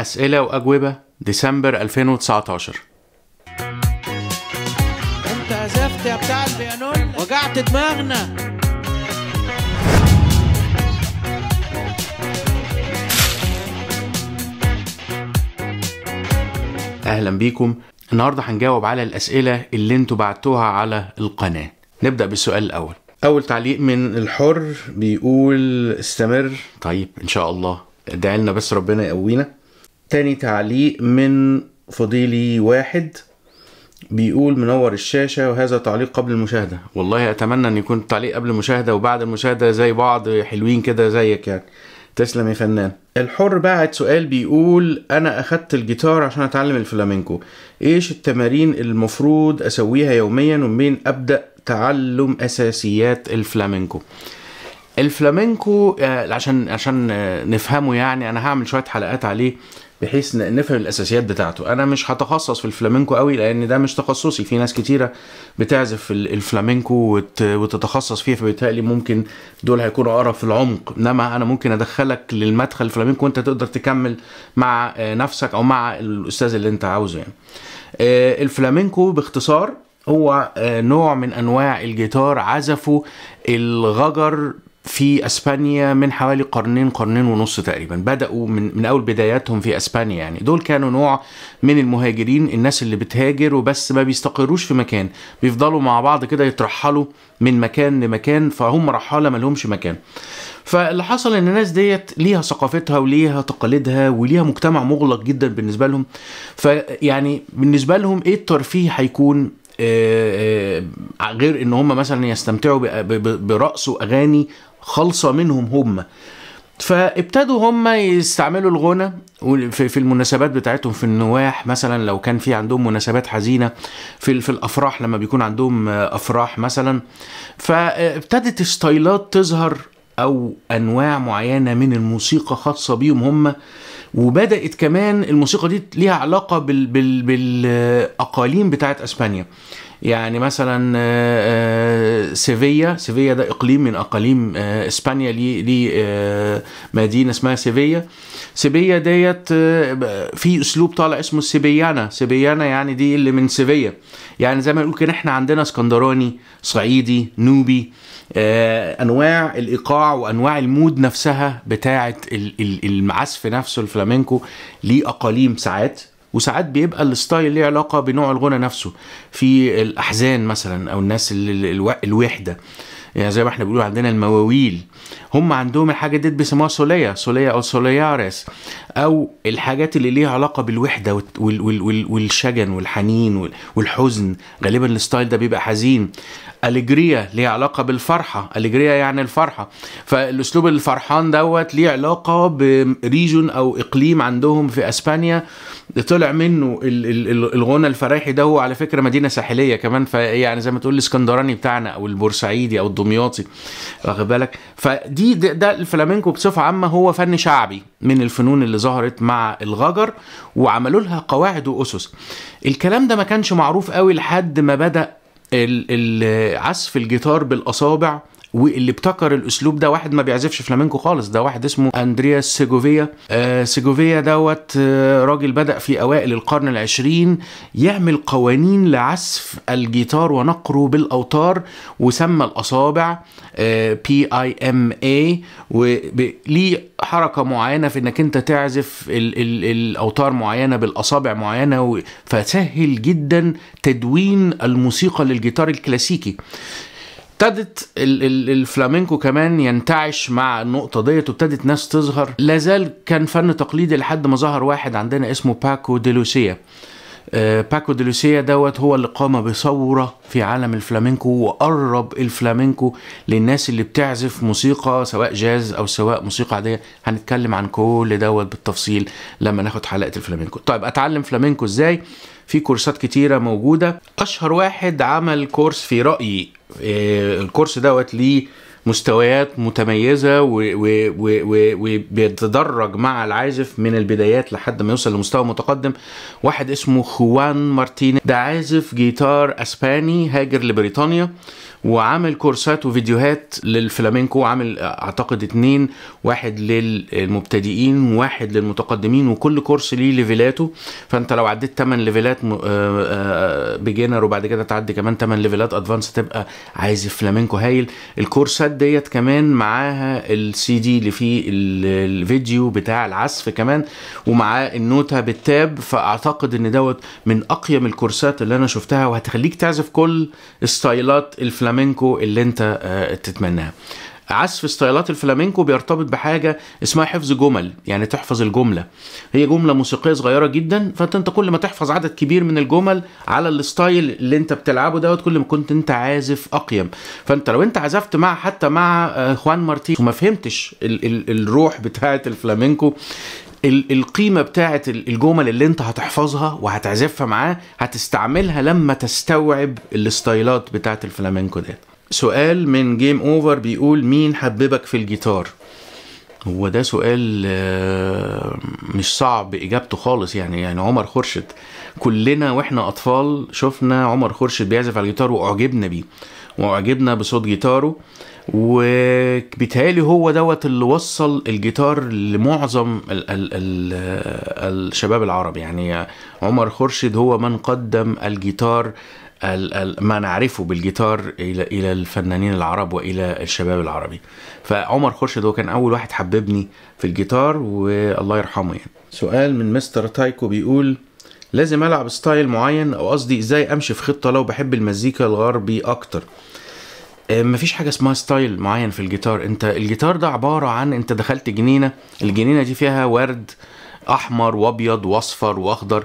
أسئلة وأجوبة ديسمبر 2019 أنت عزفت يا بتاع البيانون وجعت دماغنا أهلا بيكم النهاردة هنجاوب على الأسئلة اللي انتوا بعتوها على القناة نبدأ بالسؤال الأول أول تعليق من الحر بيقول استمر طيب إن شاء الله ادعي لنا بس ربنا يقوينا تاني تعليق من فضيلي واحد بيقول منور الشاشة وهذا تعليق قبل المشاهدة والله أتمنى أن يكون التعليق قبل المشاهدة وبعد المشاهدة زي بعض حلوين كده زيك يعني تسلم يا فنان الحر بعت سؤال بيقول أنا أخدت الجيتار عشان أتعلم الفلامينكو إيش التمارين المفروض أسويها يوميا ومين أبدأ تعلم أساسيات الفلامينكو الفلامينكو آه، عشان عشان آه، نفهمه يعني انا هعمل شويه حلقات عليه بحيث نفهم الاساسيات بتاعته انا مش هتخصص في الفلامينكو قوي لان ده مش تخصصي في ناس كتيره بتعزف الفلامينكو وت... وتتخصص فيه فبالتالي ممكن دول هيكونوا اقرب في العمق انما انا ممكن ادخلك للمدخل الفلامينكو وانت تقدر تكمل مع آه، نفسك او مع الاستاذ اللي انت عاوزه يعني آه، الفلامينكو باختصار هو آه، نوع من انواع الجيتار عزفه الغجر في اسبانيا من حوالي قرنين قرنين ونص تقريبا بداوا من من اول بداياتهم في اسبانيا يعني دول كانوا نوع من المهاجرين الناس اللي بتهاجر وبس ما بيستقروش في مكان بيفضلوا مع بعض كده يترحلوا من مكان لمكان فهم رحاله ما لهمش مكان فاللي حصل ان الناس ديت ليها ثقافتها وليها تقاليدها وليها مجتمع مغلق جدا بالنسبه لهم فيعني بالنسبه لهم ايه الترفيه هيكون آه، آه، غير ان هم مثلا يستمتعوا برقص واغاني خالصه منهم هم فابتدوا هم يستعملوا الغنى في المناسبات بتاعتهم في النواح مثلا لو كان في عندهم مناسبات حزينه في في الافراح لما بيكون عندهم افراح مثلا فابتدت ستايلات تظهر او انواع معينه من الموسيقى خاصه بيهم هم وبدات كمان الموسيقى دي ليها علاقه بالاقاليم بتاعت اسبانيا يعني مثلا آه، آه، سيفيا سيفيا ده اقليم من اقاليم آه، اسبانيا ليه مدينه اسمها سيفيا سيفيا ديت في اسلوب طالع اسمه السيبيانا سيبيانا يعني دي اللي من سيفيا يعني زي ما نقول كده احنا عندنا اسكندراني صعيدي نوبي انواع الايقاع وانواع المود نفسها بتاعه المعزف نفسه الفلامينكو ليه اقاليم ساعات وساعات بيبقى الستايل ليه علاقه بنوع الغنى نفسه في الاحزان مثلا او الناس اللي الوحده يعني زي ما احنا بنقول عندنا المواويل هم عندهم الحاجه دي بيسموها سوليا سوليا او سولياريس او الحاجات اللي ليها علاقه بالوحده والشجن والحنين والحزن غالبا الستايل ده بيبقى حزين أليجريا ليه علاقة بالفرحة أليجريا يعني الفرحة فالأسلوب الفرحان دوت ليه علاقة بريجون أو إقليم عندهم في أسبانيا طلع منه الغنى الفرايحي ده هو على فكرة مدينة ساحلية كمان فيعني زي ما تقول الاسكندراني بتاعنا أو البورسعيدي أو الدمياطي واخد بالك فدي ده, ده الفلامينكو بصفة عامة هو فن شعبي من الفنون اللي ظهرت مع الغجر وعملوا لها قواعد وأسس الكلام ده ما كانش معروف قوي لحد ما بدأ عزف الجيتار بالاصابع واللي ابتكر الاسلوب ده واحد ما بيعزفش فلامينكو خالص ده واحد اسمه اندرياس سيجوفيا آه سيجوفيا دوت آه راجل بدا في اوائل القرن العشرين يعمل قوانين لعزف الجيتار ونقره بالاوتار وسمى الاصابع بي اي ام اي وليه حركه معينه في انك انت تعزف الـ الـ الاوتار معينه بالاصابع معينه فسهل جدا تدوين الموسيقى للجيتار الكلاسيكي ابتدت الفلامينكو كمان ينتعش مع النقطة ديت وابتدت ناس تظهر لازال كان فن تقليدي لحد ما ظهر واحد عندنا اسمه باكو ديلوسيا آه، باكو دي لوسيا دوت هو اللي قام بثورة في عالم الفلامينكو وقرب الفلامينكو للناس اللي بتعزف موسيقى سواء جاز أو سواء موسيقى عادية هنتكلم عن كل دوت بالتفصيل لما ناخد حلقة الفلامينكو طيب أتعلم فلامينكو إزاي؟ في كورسات كتيرة موجودة أشهر واحد عمل كورس في رأيي آه، الكورس دوت ليه مستويات متميزه وبيتدرج مع العازف من البدايات لحد ما يوصل لمستوى متقدم واحد اسمه خوان مارتينيز ده عازف جيتار اسباني هاجر لبريطانيا وعامل كورسات وفيديوهات للفلامينكو عامل اعتقد اتنين واحد للمبتدئين واحد للمتقدمين وكل كورس ليه ليفلاته فانت لو عديت 8 ليفلات بيجنر وبعد كده تعدي كمان 8 ليفلات ادفانس تبقى عايز الفلامينكو هايل الكورسات ديت كمان معاها السي دي اللي فيه الفيديو بتاع العزف كمان ومعاه النوته بالتاب فاعتقد ان دوت من اقيم الكورسات اللي انا شفتها وهتخليك تعزف كل ستايلات الفلامينكو الفلامينكو اللي انت آه، تتمناها عزف ستايلات الفلامينكو بيرتبط بحاجه اسمها حفظ جمل يعني تحفظ الجمله هي جمله موسيقيه صغيره جدا فانت انت كل ما تحفظ عدد كبير من الجمل على الستايل اللي انت بتلعبه دوت كل ما كنت انت عازف اقيم فانت لو انت عزفت مع حتى مع آه، خوان مارتين وما فهمتش ال ال الروح بتاعه الفلامينكو القيمة بتاعة الجمل اللي انت هتحفظها وهتعزفها معاه هتستعملها لما تستوعب الستايلات بتاعة الفلامينكو ده سؤال من جيم اوفر بيقول مين حببك في الجيتار هو ده سؤال آه، مش صعب اجابته خالص يعني يعني عمر خورشيد كلنا واحنا اطفال شفنا عمر خورشيد بيعزف على الجيتار واعجبنا بيه واعجبنا بصوت جيتاره وبيتهيألي هو دوت اللي وصل الجيتار لمعظم الـ الـ الـ الشباب العرب يعني عمر خرشد هو من قدم الجيتار ما نعرفه بالجيتار الى الى الفنانين العرب والى الشباب العربي فعمر خرشد هو كان اول واحد حببني في الجيتار والله يرحمه يعني سؤال من مستر تايكو بيقول لازم العب ستايل معين او قصدي ازاي امشي في خطه لو بحب المزيكا الغربي اكتر آه، مفيش حاجه اسمها ستايل معين في الجيتار انت الجيتار ده عباره عن انت دخلت جنينه الجنينه دي فيها ورد احمر وابيض واصفر واخضر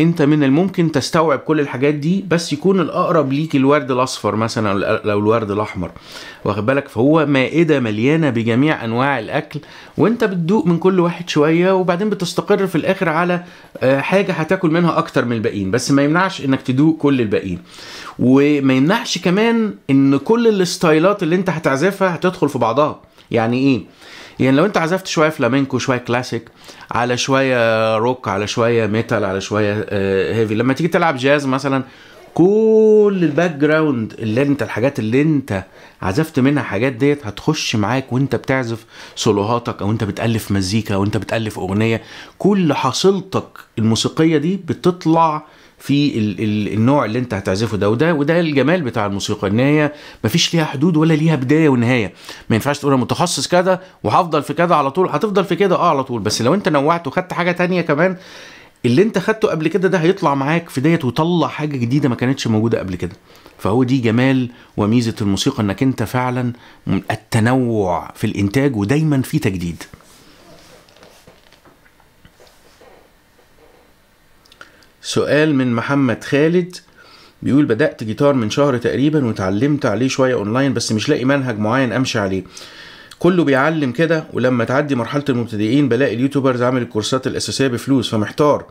انت من الممكن تستوعب كل الحاجات دي بس يكون الاقرب ليك الورد الاصفر مثلا لو الورد الاحمر واخد بالك فهو مائده مليانه بجميع انواع الاكل وانت بتدوق من كل واحد شويه وبعدين بتستقر في الاخر على آه، حاجه هتاكل منها اكتر من الباقيين بس ما يمنعش انك تدوق كل الباقيين وما يمنعش كمان ان كل الستايلات اللي انت هتعزفها هتدخل في بعضها يعني ايه يعني لو انت عزفت شويه فلامينكو شويه كلاسيك على شويه روك على شويه ميتال على شويه هيفي آه، لما تيجي تلعب جاز مثلا كل الباك جراوند اللي انت الحاجات اللي انت عزفت منها حاجات ديت هتخش معاك وانت بتعزف سولوهاتك او انت بتالف مزيكا او انت بتالف اغنيه كل حصيلتك الموسيقيه دي بتطلع في ال ال النوع اللي انت هتعزفه ده وده وده الجمال بتاع الموسيقى ان هي مفيش ليها حدود ولا ليها بدايه ونهايه ما ينفعش تقول انا متخصص كده وهفضل في كده على طول هتفضل في كده اه على طول بس لو انت نوعت وخدت حاجه تانية كمان اللي انت خدته قبل كده ده هيطلع معاك في ديت وطلع حاجه جديده ما كانتش موجوده قبل كده فهو دي جمال وميزه الموسيقى انك انت فعلا التنوع في الانتاج ودايما في تجديد سؤال من محمد خالد بيقول بدأت جيتار من شهر تقريبا وتعلمت عليه شوية اونلاين بس مش لاقي منهج معين امشي عليه كله بيعلم كده ولما تعدي مرحلة المبتدئين بلاقي اليوتيوبرز عامل الكورسات الأساسية بفلوس فمحتار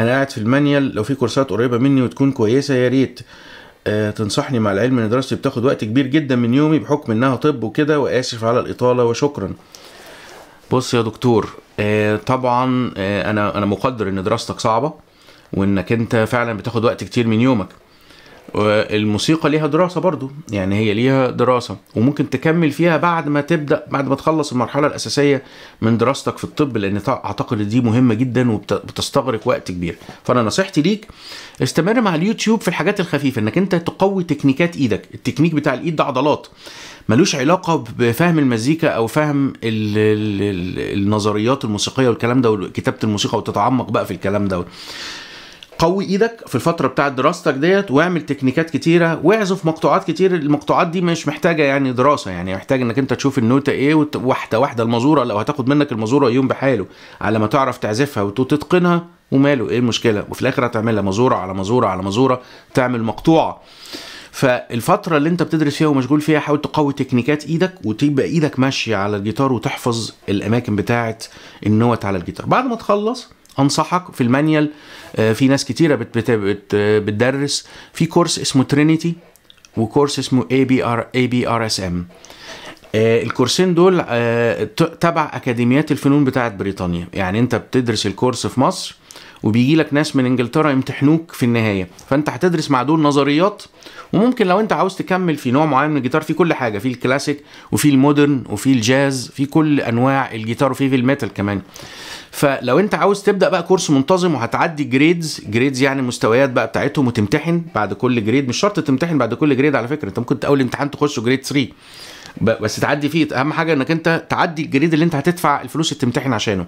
أنا قاعد في المانيال لو في كورسات قريبة مني وتكون كويسة يا ريت آه، تنصحني مع العلم ان دراستي بتاخد وقت كبير جدا من يومي بحكم انها طب وكده واسف على الاطاله وشكرا بص يا دكتور آه، طبعا آه، انا انا مقدر ان دراستك صعبه وانك انت فعلا بتاخد وقت كتير من يومك الموسيقى ليها دراسة برضو يعني هي ليها دراسة وممكن تكمل فيها بعد ما تبدأ بعد ما تخلص المرحلة الأساسية من دراستك في الطب لأن أعتقد دي مهمة جدا وبتستغرق وقت كبير فأنا نصيحتي ليك استمر مع اليوتيوب في الحاجات الخفيفة إنك أنت تقوي تكنيكات إيدك التكنيك بتاع الإيد ده عضلات ملوش علاقة بفهم المزيكا أو فهم الـ الـ النظريات الموسيقية والكلام ده وكتابة الموسيقى وتتعمق بقى في الكلام ده قوي ايدك في الفتره بتاعه دراستك ديت واعمل تكنيكات كتيره واعزف مقطوعات كتير المقطوعات دي مش محتاجه يعني دراسه يعني محتاج انك انت تشوف النوته ايه واحده واحده المزوره لو هتاخد منك المزوره يوم بحاله على ما تعرف تعزفها وتتقنها وماله ايه المشكله وفي الاخر هتعملها مزوره على مزوره على مزوره تعمل مقطوعه فالفترة اللي انت بتدرس فيها ومشغول فيها حاول تقوي تكنيكات ايدك وتبقى ايدك ماشية على الجيتار وتحفظ الاماكن بتاعة النوت على الجيتار بعد ما تخلص انصحك في المانيال آه، في ناس كتيره بتدرس في كورس اسمه ترينيتي وكورس اسمه اي بي ار اي بي ار اس ام الكورسين دول آه، تبع اكاديميات الفنون بتاعت بريطانيا يعني انت بتدرس الكورس في مصر وبيجي لك ناس من انجلترا يمتحنوك في النهايه فانت هتدرس مع دول نظريات وممكن لو انت عاوز تكمل في نوع معين من الجيتار في كل حاجه في الكلاسيك وفي المودرن وفي الجاز في كل انواع الجيتار وفي في الميتال كمان فلو انت عاوز تبدا بقى كورس منتظم وهتعدي جريدز جريدز يعني مستويات بقى بتاعتهم وتمتحن بعد كل جريد مش شرط تمتحن بعد كل جريد على فكره انت ممكن اول امتحان تخش جريد 3 بس تعدي فيه اهم حاجه انك انت تعدي الجريد اللي انت هتدفع الفلوس اللي تمتحن عشانه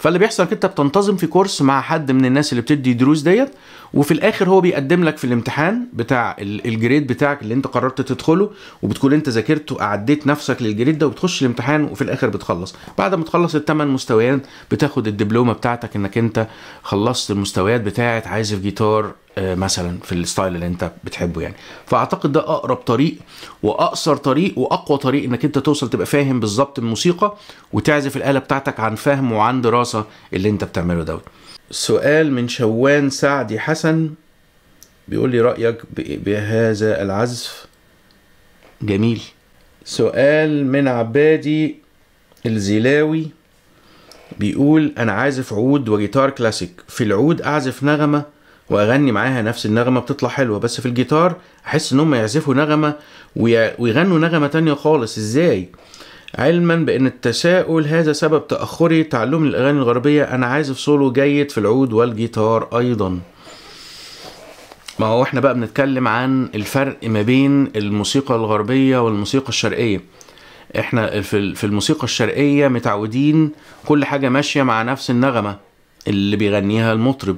فاللي بيحصل انت بتنتظم في كورس مع حد من الناس اللي بتدي دروس ديت وفي الاخر هو بيقدم لك في الامتحان بتاع الجريد بتاعك اللي انت قررت تدخله وبتكون انت ذاكرت وأعديت نفسك للجريد ده وبتخش الامتحان وفي الاخر بتخلص بعد ما تخلص الثمان مستويات بتاخد الدبلومه بتاعتك انك انت خلصت المستويات بتاعت عازف جيتار آه، مثلا في الستايل اللي انت بتحبه يعني فاعتقد ده اقرب طريق واقصر طريق واقوى طريق انك انت توصل تبقى فاهم بالظبط الموسيقى وتعزف الاله بتاعتك عن فهم وعن دراسه اللي انت بتعمله دوت سؤال من شوان سعدي حسن بيقول لي رايك بهذا العزف جميل سؤال من عبادي الزلاوي بيقول انا عازف عود وجيتار كلاسيك في العود اعزف نغمه واغني معاها نفس النغمه بتطلع حلوه بس في الجيتار احس ان هم يعزفوا نغمه ويغنوا نغمه تانية خالص ازاي علما بان التساؤل هذا سبب تاخري تعلم الاغاني الغربيه انا عازف سولو جيد في العود والجيتار ايضا ما هو احنا بقى بنتكلم عن الفرق ما بين الموسيقى الغربيه والموسيقى الشرقيه احنا في الموسيقى الشرقيه متعودين كل حاجه ماشيه مع نفس النغمه اللي بيغنيها المطرب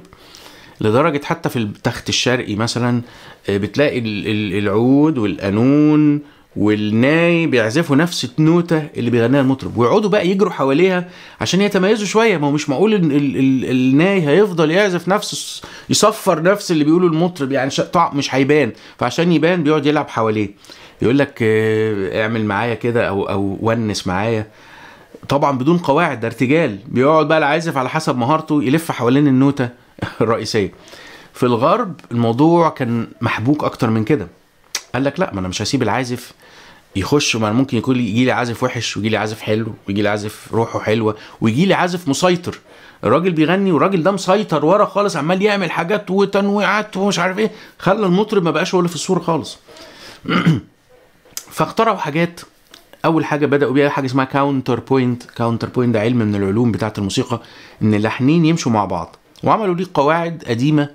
لدرجه حتى في التخت الشرقي مثلا آه، بتلاقي العود والقانون والناي بيعزفوا نفس النوتة اللي بيغنيها المطرب ويقعدوا بقى يجروا حواليها عشان يتميزوا شوية ما هو مش معقول ان ال ال الناي هيفضل يعزف نفس يصفر نفس اللي بيقوله المطرب يعني طعم مش هيبان فعشان يبان بيقعد يلعب حواليه يقول لك آه، اعمل معايا كده او او ونس معايا طبعا بدون قواعد ده ارتجال بيقعد بقى العازف على حسب مهارته يلف حوالين النوته الرئيسيه في الغرب الموضوع كان محبوك اكتر من كده قال لك لا ما انا مش هسيب العازف يخش ما ممكن يكون يجي لي عازف وحش ويجي لي عازف حلو ويجي لي عازف روحه حلوه ويجي لي عازف مسيطر الراجل بيغني والراجل ده مسيطر ورا خالص عمال يعمل حاجات وتنويعات ومش عارف ايه خلى المطرب ما بقاش هو اللي في الصوره خالص فاخترعوا حاجات اول حاجه بداوا بيها حاجه اسمها كاونتر بوينت كاونتر بوينت ده علم من العلوم بتاعه الموسيقى ان اللحنين يمشوا مع بعض وعملوا ليه قواعد قديمه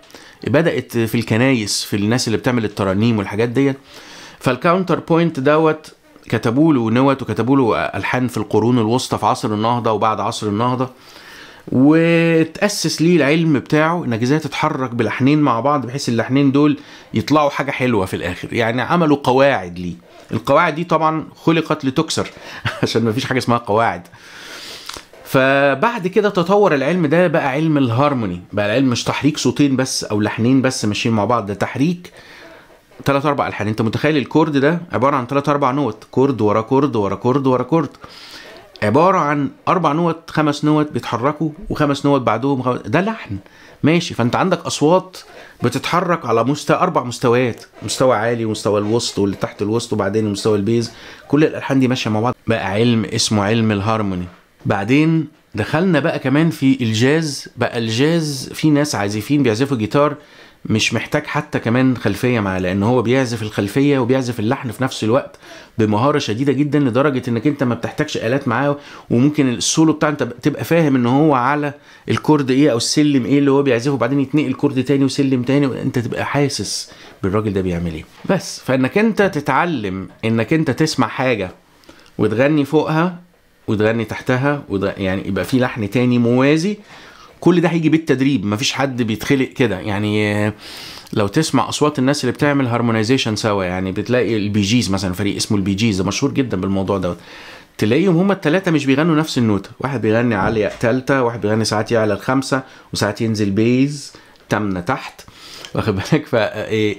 بدات في الكنايس في الناس اللي بتعمل الترانيم والحاجات ديت فالكاونتر بوينت دوت كتبوا له نوت وكتبوا له الحان في القرون الوسطى في عصر النهضه وبعد عصر النهضه وتأسس ليه العلم بتاعه انك ازاي تتحرك بلحنين مع بعض بحيث اللحنين دول يطلعوا حاجه حلوه في الاخر يعني عملوا قواعد ليه القواعد دي طبعا خلقت لتكسر عشان ما فيش حاجه اسمها قواعد فبعد كده تطور العلم ده بقى علم الهارموني بقى العلم مش تحريك صوتين بس او لحنين بس ماشيين مع بعض ده تحريك ثلاث اربع الحان انت متخيل الكورد ده عباره عن ثلاث اربع نوت كورد ورا كورد ورا كورد ورا كورد عباره عن اربع نوت خمس نوت بيتحركوا وخمس نوت بعدهم خمس... ده لحن ماشي فانت عندك اصوات بتتحرك على مستوى اربع مستويات مستوى عالي ومستوى الوسط واللي تحت الوسط وبعدين مستوى البيز كل الالحان دي ماشيه مع بعض بقى علم اسمه علم الهارموني بعدين دخلنا بقى كمان في الجاز بقى الجاز في ناس عازفين بيعزفوا جيتار مش محتاج حتى كمان خلفية معاه لأن هو بيعزف الخلفية وبيعزف اللحن في نفس الوقت بمهارة شديدة جدا لدرجة إنك أنت ما بتحتاجش آلات معاه وممكن السولو بتاع أنت تبقى فاهم إن هو على الكورد إيه أو السلم إيه اللي هو بيعزفه وبعدين يتنقل كورد تاني وسلم تاني وأنت تبقى حاسس بالراجل ده بيعمل إيه بس فإنك أنت تتعلم إنك أنت تسمع حاجة وتغني فوقها وتغني تحتها وده يعني يبقى في لحن تاني موازي كل ده هيجي بالتدريب مفيش حد بيتخلق كده يعني لو تسمع اصوات الناس اللي بتعمل هارمونايزيشن سوا يعني بتلاقي البي جيز مثلا فريق اسمه البي جيز مشهور جدا بالموضوع دوت تلاقيهم هما التلاتة مش بيغنوا نفس النوتة واحد بيغني عالية تالتة واحد بيغني ساعات يعلى الخمسة وساعات ينزل بيز تامنة تحت واخد بالك ف آه، إيه،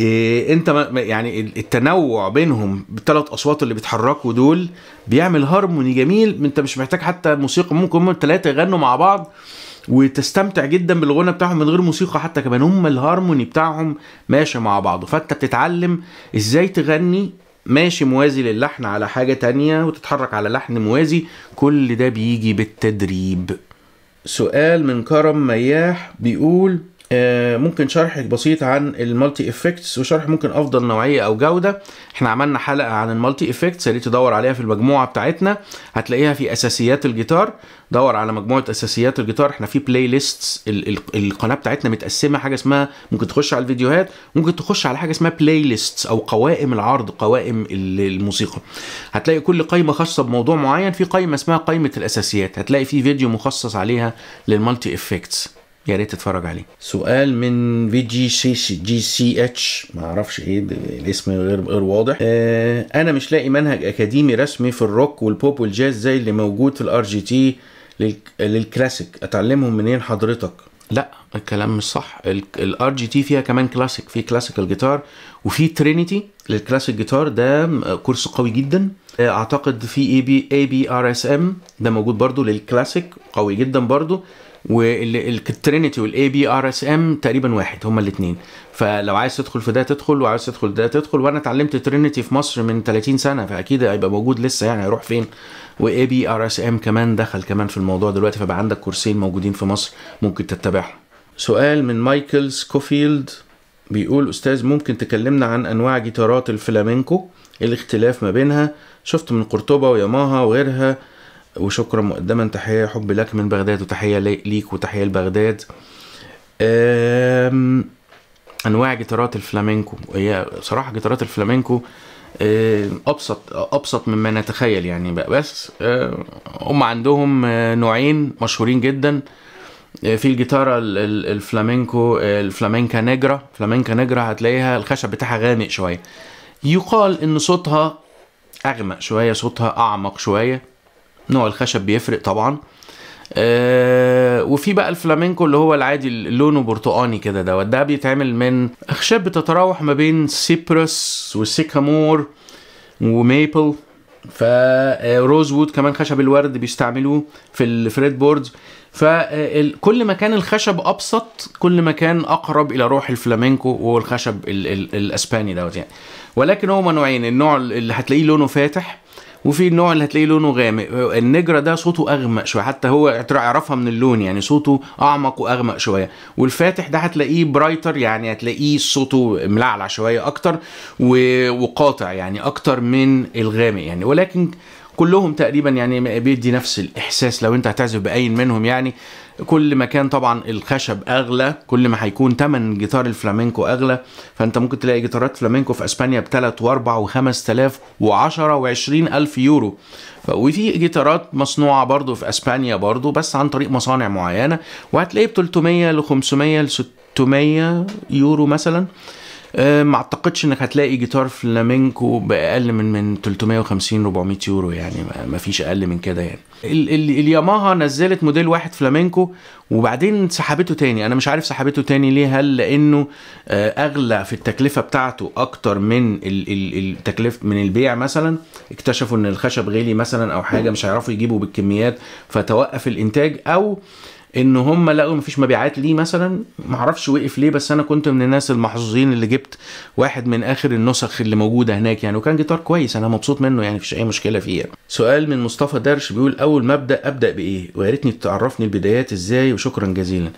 إيه انت يعني التنوع بينهم بالثلاث اصوات اللي بيتحركوا دول بيعمل هارموني جميل انت مش محتاج حتى موسيقى ممكن هم الثلاثه يغنوا مع بعض وتستمتع جدا بالغنى بتاعهم من غير موسيقى حتى كمان هم الهارموني بتاعهم ماشي مع بعضه فانت بتتعلم ازاي تغني ماشي موازي للحن على حاجه تانية وتتحرك على لحن موازي كل ده بيجي بالتدريب سؤال من كرم مياح بيقول آه، ممكن شرح بسيط عن المالتي افكتس وشرح ممكن افضل نوعيه او جوده احنا عملنا حلقه عن المالتي افكتس يا ريت تدور عليها في المجموعه بتاعتنا هتلاقيها في اساسيات الجيتار دور على مجموعه اساسيات الجيتار احنا في بلاي ليستس القناه بتاعتنا متقسمه حاجه اسمها ممكن تخش على الفيديوهات ممكن تخش على حاجه اسمها بلاي ليستس او قوائم العرض قوائم الموسيقى هتلاقي كل قائمه خاصه بموضوع معين في قائمه اسمها قائمه الاساسيات هتلاقي في فيديو مخصص عليها للمالتي افكتس يا ريت تتفرج عليه سؤال من في جي سي جي سي اتش ما اعرفش ايه الاسم غير غير واضح آه انا مش لاقي منهج اكاديمي رسمي في الروك والبوب والجاز زي اللي موجود في الار جي تي للكلاسيك اتعلمهم منين حضرتك لا الكلام مش صح الار جي تي فيها كمان كلاسيك في كلاسيكال جيتار وفي ترينيتي للكلاسيك جيتار ده كورس قوي جدا آه، اعتقد في اي بي اي بي ار اس ام ده موجود برده للكلاسيك قوي جدا برده والترينيتي والاي بي ار اس ام تقريبا واحد هما الاثنين فلو عايز تدخل في ده تدخل وعايز تدخل ده تدخل وانا اتعلمت ترينيتي في مصر من 30 سنه فاكيد هيبقى موجود لسه يعني هيروح فين واي بي ار اس ام كمان دخل كمان في الموضوع دلوقتي فبقى عندك كورسين موجودين في مصر ممكن تتبعهم سؤال من مايكل سكوفيلد بيقول استاذ ممكن تكلمنا عن انواع جيتارات الفلامينكو إيه الاختلاف ما بينها شفت من قرطبه وياماها وغيرها وشكرا مقدما تحية حب لك من بغداد وتحية ليك وتحية لبغداد انواع جيتارات الفلامينكو هي صراحه جيتارات الفلامينكو ابسط ابسط مما نتخيل يعني بقى بس هم عندهم نوعين مشهورين جدا في الجيتارة الفلامينكو الفلامينكا نجرا فلامينكا نجرا هتلاقيها الخشب بتاعها غامق شوية يقال ان صوتها اغمق شوية صوتها اعمق شوية نوع الخشب بيفرق طبعا آه وفي بقى الفلامينكو اللي هو العادي لونه برتقاني كده دوت ده بيتعمل من اخشاب بتتراوح ما بين سيبرس وسيكامور وميبل فروز آه، وود كمان خشب الورد بيستعملوه في الفريد بوردز فكل آه، ما كان الخشب ابسط كل ما كان اقرب الى روح الفلامينكو والخشب الاسباني دوت يعني ولكن هما نوعين النوع اللي هتلاقيه لونه فاتح وفي النوع اللي هتلاقيه لونه غامق النجرة ده صوته اغمق شوية حتى هو يعرفها من اللون يعني صوته اعمق واغمق شوية والفاتح ده هتلاقيه برايتر يعني هتلاقيه صوته ملعلع شوية اكتر وقاطع يعني اكتر من الغامق يعني ولكن كلهم تقريبا يعني بيدي نفس الاحساس لو انت هتعزف باي منهم يعني كل ما كان طبعا الخشب اغلى كل ما هيكون تمن جيتار الفلامينكو اغلى فانت ممكن تلاقي جيتارات فلامينكو في اسبانيا ب 3 و4 و5000 و10 و 20000 يورو وفي جيتارات مصنوعه برضو في اسبانيا برضو بس عن طريق مصانع معينه وهتلاقيه ب 300 ل 500 ل 600 يورو مثلا أه، ما اعتقدش انك هتلاقي جيتار فلامينكو باقل من من 350 400 يورو يعني ما فيش اقل من كده يعني الياماها نزلت موديل واحد فلامينكو وبعدين سحبته تاني انا مش عارف سحبته تاني ليه هل لانه أه، اغلى في التكلفه بتاعته اكتر من التكلفه من البيع مثلا اكتشفوا ان الخشب غالي مثلا او حاجه مش هيعرفوا يجيبوا بالكميات فتوقف الانتاج او آه ان هم لقوا مفيش مبيعات ليه مثلا معرفش وقف ليه بس انا كنت من الناس المحظوظين اللي جبت واحد من اخر النسخ اللي موجوده هناك يعني وكان جيتار كويس انا مبسوط منه يعني مفيش اي مشكله فيه يعني. سؤال من مصطفى درش بيقول اول ما ابدا ابدا بايه ويا ريتني تعرفني البدايات ازاي وشكرا جزيلا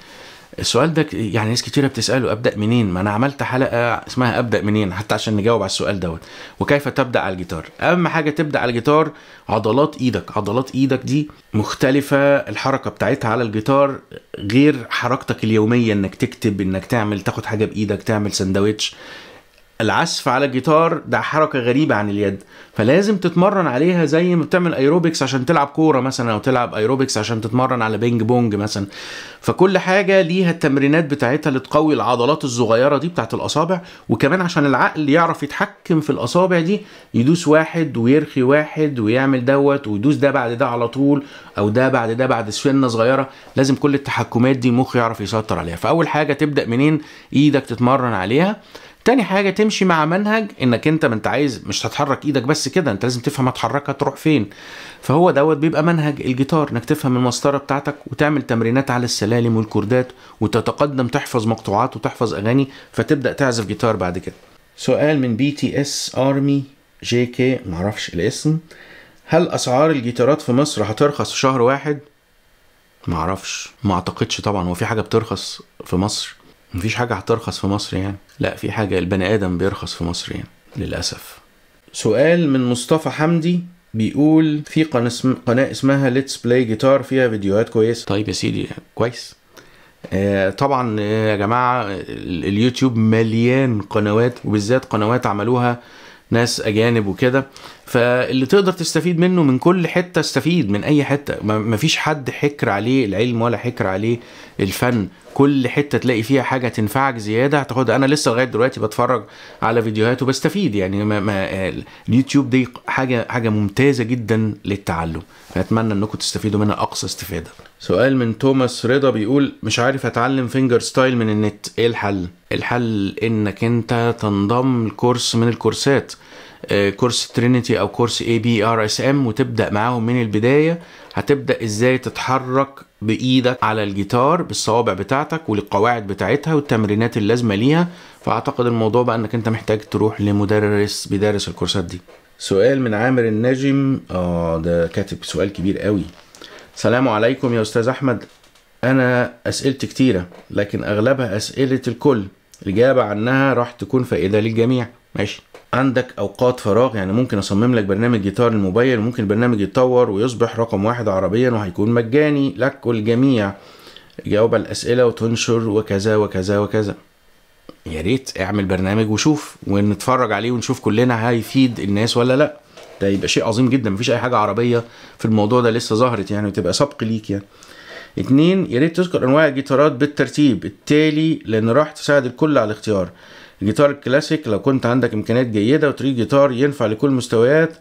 السؤال ده يعني ناس كتيرة بتسأله أبدأ منين؟ ما أنا عملت حلقة اسمها أبدأ منين حتى عشان نجاوب على السؤال دوت وكيف تبدأ على الجيتار؟ أهم حاجة تبدأ على الجيتار عضلات إيدك، عضلات إيدك دي مختلفة الحركة بتاعتها على الجيتار غير حركتك اليومية إنك تكتب إنك تعمل تاخد حاجة بإيدك تعمل سندوتش العزف على الجيتار ده حركة غريبة عن اليد فلازم تتمرن عليها زي ما بتعمل ايروبكس عشان تلعب كورة مثلا او تلعب ايروبكس عشان تتمرن على بينج بونج مثلا فكل حاجة ليها التمرينات بتاعتها اللي تقوي العضلات الصغيرة دي بتاعت الاصابع وكمان عشان العقل يعرف يتحكم في الاصابع دي يدوس واحد ويرخي واحد ويعمل دوت ويدوس ده بعد ده على طول او ده بعد ده بعد سنة صغيرة لازم كل التحكمات دي المخ يعرف يسيطر عليها فاول حاجة تبدأ منين ايدك تتمرن عليها تاني حاجه تمشي مع منهج انك انت ما انت عايز مش هتحرك ايدك بس كده انت لازم تفهم هتحركها تروح فين فهو دوت بيبقى منهج الجيتار انك تفهم المسطره بتاعتك وتعمل تمرينات على السلالم والكوردات وتتقدم تحفظ مقطوعات وتحفظ اغاني فتبدا تعزف جيتار بعد كده سؤال من بي تي اس ارمي جي كي معرفش الاسم هل اسعار الجيتارات في مصر هترخص في شهر واحد معرفش ما اعتقدش طبعا هو في حاجه بترخص في مصر مفيش حاجة هترخص في مصر يعني لا في حاجة البني آدم بيرخص في مصر يعني للأسف سؤال من مصطفى حمدي بيقول في قناة, اسم... قناة اسمها ليتس بلاي جيتار فيها فيديوهات كويسة طيب يا سيدي كويس آه طبعا يا جماعة اليوتيوب مليان قنوات وبالذات قنوات عملوها ناس أجانب وكده فاللي تقدر تستفيد منه من كل حته استفيد من اي حته مفيش حد حكر عليه العلم ولا حكر عليه الفن كل حته تلاقي فيها حاجه تنفعك زياده هتاخدها انا لسه لغايه دلوقتي بتفرج على فيديوهات وبستفيد يعني ما ما اليوتيوب دي حاجه حاجه ممتازه جدا للتعلم فاتمنى انكم تستفيدوا منها اقصى استفاده سؤال من توماس رضا بيقول مش عارف اتعلم فينجر ستايل من النت ايه الحل الحل انك انت تنضم لكورس من الكورسات آه، كورس ترينيتي او كورس اي بي ار اس ام وتبدا معاهم من البدايه هتبدا ازاي تتحرك بايدك على الجيتار بالصوابع بتاعتك والقواعد بتاعتها والتمرينات اللازمه ليها فاعتقد الموضوع بقى انك انت محتاج تروح لمدرس بيدرس الكورسات دي سؤال من عامر النجم اه ده كاتب سؤال كبير قوي السلام عليكم يا استاذ احمد انا اسئلتي كتيره لكن اغلبها اسئله الكل الاجابه عنها راح تكون فائده للجميع ماشي عندك اوقات فراغ يعني ممكن اصمم لك برنامج جيتار الموبايل وممكن البرنامج يتطور ويصبح رقم واحد عربيا وهيكون مجاني لك والجميع جاوب على الاسئله وتنشر وكذا وكذا وكذا يا ريت اعمل برنامج وشوف ونتفرج عليه ونشوف كلنا هيفيد الناس ولا لا ده يبقى شيء عظيم جدا مفيش اي حاجه عربيه في الموضوع ده لسه ظهرت يعني وتبقى سبق ليك يعني اتنين يا ريت تذكر انواع الجيتارات بالترتيب التالي لان راح تساعد الكل على الاختيار الجيتار الكلاسيك لو كنت عندك امكانيات جيده وتريد جيتار ينفع لكل المستويات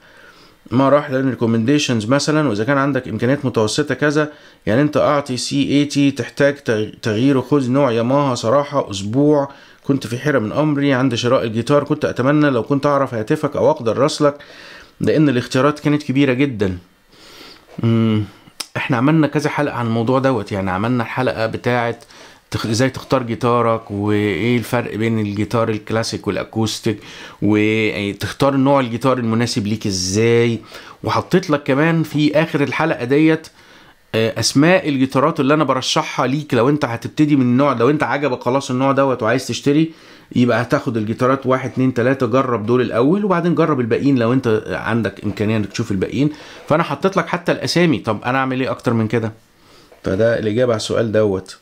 ما راح لان ريكومنديشنز مثلا واذا كان عندك امكانيات متوسطه كذا يعني انت اعطي سي اي تي تحتاج تغيير خذ نوع ياماها صراحه اسبوع كنت في حيره من امري عند شراء الجيتار كنت اتمنى لو كنت اعرف هاتفك او اقدر راسلك لان الاختيارات كانت كبيره جدا امم احنا عملنا كذا حلقه عن الموضوع دوت يعني عملنا الحلقه بتاعه ازاي تختار جيتارك وايه الفرق بين الجيتار الكلاسيك والاكوستيك وتختار نوع الجيتار المناسب ليك ازاي وحطيت لك كمان في اخر الحلقه ديت آه، اسماء الجيتارات اللي انا برشحها ليك لو انت هتبتدي من النوع لو انت عجبك خلاص النوع دوت وعايز تشتري يبقى هتاخد الجيتارات واحد اتنين تلاته جرب دول الاول وبعدين جرب الباقيين لو انت عندك امكانيه انك تشوف الباقيين فانا حطيت لك حتى الاسامي طب انا اعمل ايه اكتر من كده فده الاجابه على السؤال دوت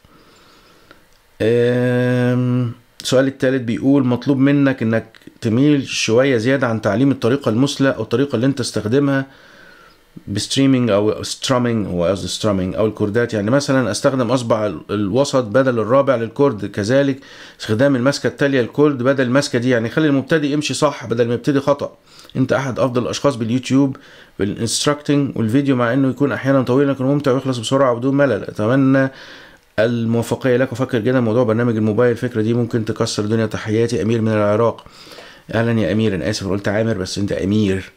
السؤال الثالث بيقول مطلوب منك انك تميل شوية زيادة عن تعليم الطريقة المثلى او الطريقة اللي انت استخدمها بستريمينج او سترامينج هو قصدي سترامينج او الكوردات يعني مثلا استخدم اصبع الوسط بدل الرابع للكورد كذلك استخدام المسكه التاليه للكورد بدل المسكه دي يعني خلي المبتدئ يمشي صح بدل ما يبتدي خطا انت احد افضل الاشخاص باليوتيوب بالانستراكتنج والفيديو مع انه يكون احيانا طويل لكن ممتع ويخلص بسرعه وبدون ملل اتمنى الموافقيه لك وفكر جدا موضوع برنامج الموبايل الفكره دي ممكن تكسر دنيا تحياتي امير من العراق اهلا يا امير انا اسف قلت عامر بس انت امير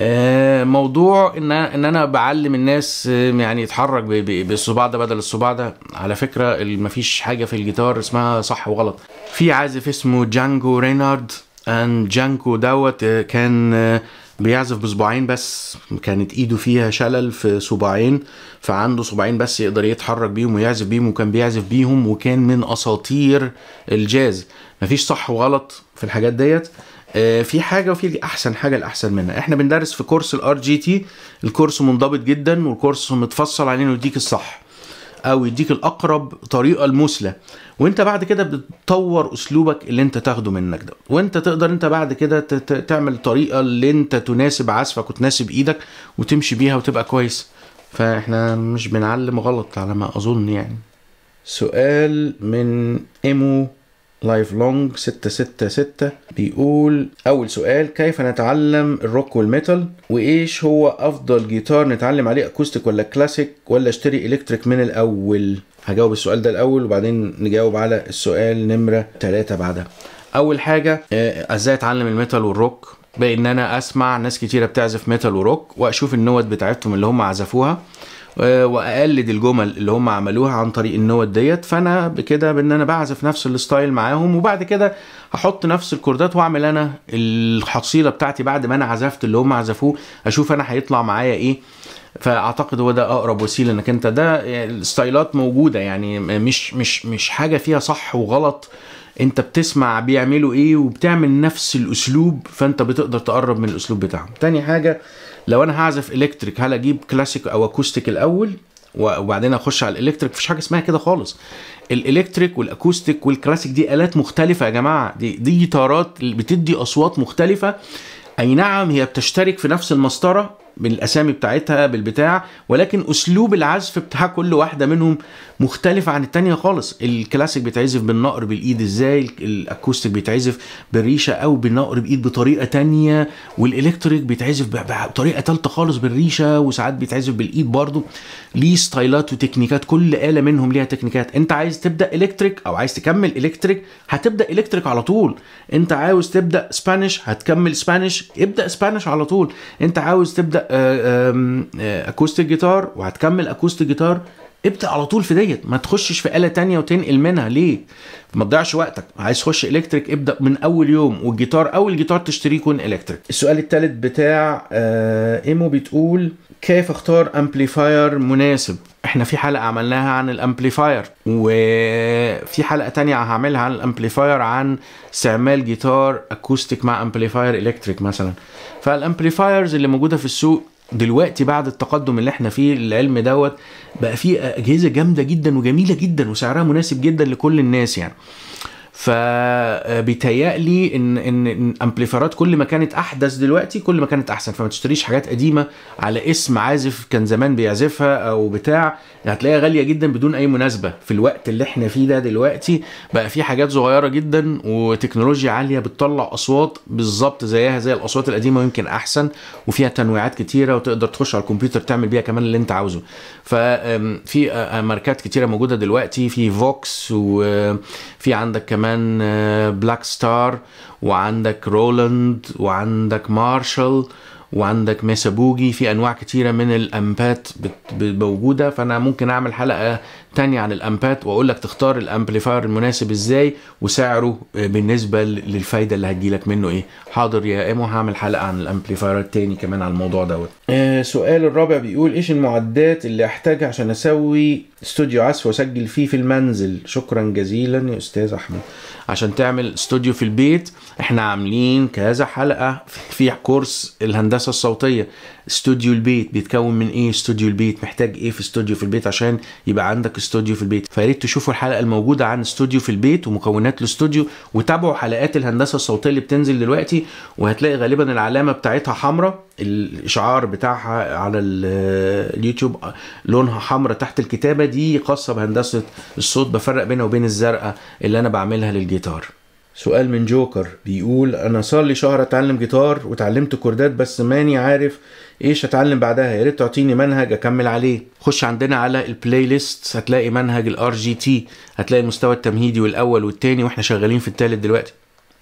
آه، موضوع ان انا ان انا بعلم الناس آه، يعني يتحرك بالصباع ده بدل الصباع ده على فكره مفيش حاجه في الجيتار اسمها صح وغلط في عازف اسمه جانجو رينارد ان جانجو دوت آه، كان بيعزف بصباعين بس كانت ايده فيها شلل في صباعين فعنده صباعين بس يقدر يتحرك بيهم ويعزف بيهم وكان بيعزف بيهم وكان من اساطير الجاز مفيش صح وغلط في الحاجات ديت آه، في حاجه وفي احسن حاجه الاحسن منها احنا بندرس في كورس الار جي تي الكورس منضبط جدا والكورس متفصل عليه انه يديك الصح او يديك الاقرب طريقه المثلى وانت بعد كده بتطور اسلوبك اللي انت تاخده منك ده وانت تقدر انت بعد كده تعمل طريقه اللي انت تناسب عزفك وتناسب ايدك وتمشي بيها وتبقى كويس فاحنا مش بنعلم غلط على ما اظن يعني سؤال من ايمو لايف لونج 666 بيقول اول سؤال كيف نتعلم الروك والميتال وايش هو افضل جيتار نتعلم عليه اكوستيك ولا كلاسيك ولا اشتري الكتريك من الاول هجاوب السؤال ده الاول وبعدين نجاوب على السؤال نمره 3 بعدها اول حاجه آه، ازاي اتعلم الميتال والروك بان انا اسمع ناس كتيره بتعزف ميتال وروك واشوف النوت بتاعتهم اللي هم عزفوها آه، واقلد الجمل اللي هم عملوها عن طريق النوت ديت فانا بكده بان انا بعزف نفس الستايل معاهم وبعد كده هحط نفس الكوردات واعمل انا الحصيله بتاعتي بعد ما انا عزفت اللي هم عزفوه اشوف انا هيطلع معايا ايه فاعتقد هو ده اقرب وسيله انك انت ده يعني الستايلات موجوده يعني مش مش مش حاجه فيها صح وغلط انت بتسمع بيعملوا ايه وبتعمل نفس الاسلوب فانت بتقدر تقرب من الاسلوب بتاعهم تاني حاجه لو انا هعزف الكتريك هل اجيب كلاسيك او اكوستيك الاول وبعدين اخش على الالكتريك مفيش حاجه اسمها كده خالص الالكتريك والاكوستيك والكلاسيك دي الات مختلفه يا جماعه دي دي جيتارات بتدي اصوات مختلفه اي نعم هي بتشترك في نفس المسطره بالاسامي بتاعتها بالبتاع ولكن اسلوب العزف بتاع كل واحده منهم مختلف عن التانية خالص الكلاسيك بيتعزف بالنقر بالايد ازاي الاكوستيك بيتعزف بالريشه او بالنقر بايد بطريقه تانية والالكتريك بيتعزف بطريقه ثالثه خالص بالريشه وساعات بيتعزف بالايد برضه ليه ستايلات وتكنيكات كل اله منهم ليها تكنيكات انت عايز تبدا الكتريك او عايز تكمل الكتريك هتبدا الكتريك على طول انت عاوز تبدا سبانيش هتكمل سبانيش ابدا سبانيش على طول انت عاوز تبدا اكوستيك آه، جيتار آه، وهتكمل اكوستيك جيتار ابدا على طول في ديت ما تخشش في آلة تانية وتنقل منها ليه ما تضيعش وقتك عايز تخش الكتريك ابدا من اول يوم والجيتار اول جيتار تشتريه يكون الكتريك السؤال الثالث بتاع آه، ايمو بتقول كيف اختار امبليفاير مناسب احنا في حلقه عملناها عن الامبليفاير وفي حلقه تانية هعملها عن الامبليفاير عن استعمال جيتار اكوستيك مع امبليفاير الكتريك مثلا فالامبليفايرز اللي موجوده في السوق دلوقتي بعد التقدم اللي احنا فيه العلم دوت بقى فيه اجهزه جامده جدا وجميله جدا وسعرها مناسب جدا لكل الناس يعني فبيتهيألي ان ان, إن امبليفيرات كل ما كانت احدث دلوقتي كل ما كانت احسن فما تشتريش حاجات قديمه على اسم عازف كان زمان بيعزفها او بتاع هتلاقيها غاليه جدا بدون اي مناسبه في الوقت اللي احنا فيه ده دلوقتي بقى في حاجات صغيره جدا وتكنولوجيا عاليه بتطلع اصوات بالظبط زيها زي الاصوات القديمه ويمكن احسن وفيها تنويعات كتيره وتقدر تخش على الكمبيوتر تعمل بيها كمان اللي انت عاوزه ففي آه، آه، ماركات كتيره موجوده دلوقتي في فوكس وفي عندك كمان كمان بلاك آه، ستار وعندك رولاند وعندك مارشال وعندك ميسابوجي في انواع كتيره من الامبات موجوده فانا ممكن اعمل حلقه تانية عن الامبات واقول لك تختار الامبليفاير المناسب ازاي وسعره آه، بالنسبه للفايده اللي هتجيلك منه ايه حاضر يا ايمو هعمل حلقه عن الامبليفايرات تاني كمان على الموضوع دوت آه سؤال الرابع بيقول ايش المعدات اللي احتاجها عشان اسوي استوديو عزف واسجل فيه في المنزل شكرا جزيلا يا استاذ احمد عشان تعمل استوديو في البيت احنا عاملين كذا حلقه في كورس الهندسه الصوتيه استوديو البيت بيتكون من ايه استوديو البيت محتاج ايه في استوديو في البيت عشان يبقى عندك استوديو في البيت فياريت تشوفوا الحلقه الموجوده عن استوديو في البيت ومكونات الاستوديو وتابعوا حلقات الهندسه الصوتيه اللي بتنزل دلوقتي وهتلاقي غالبا العلامه بتاعتها حمراء الاشعار بتاعها على اليوتيوب لونها حمراء تحت الكتابه دي خاصه بهندسه الصوت بفرق بينها وبين الزرقاء اللي انا بعملها للجيتار سؤال من جوكر بيقول انا صار لي شهر اتعلم جيتار وتعلمت كوردات بس ماني عارف ايش هتعلم بعدها يا ريت تعطيني منهج اكمل عليه خش عندنا على البلاي ليست هتلاقي منهج الار جي تي هتلاقي المستوى التمهيدي والاول والتاني واحنا شغالين في التالت دلوقتي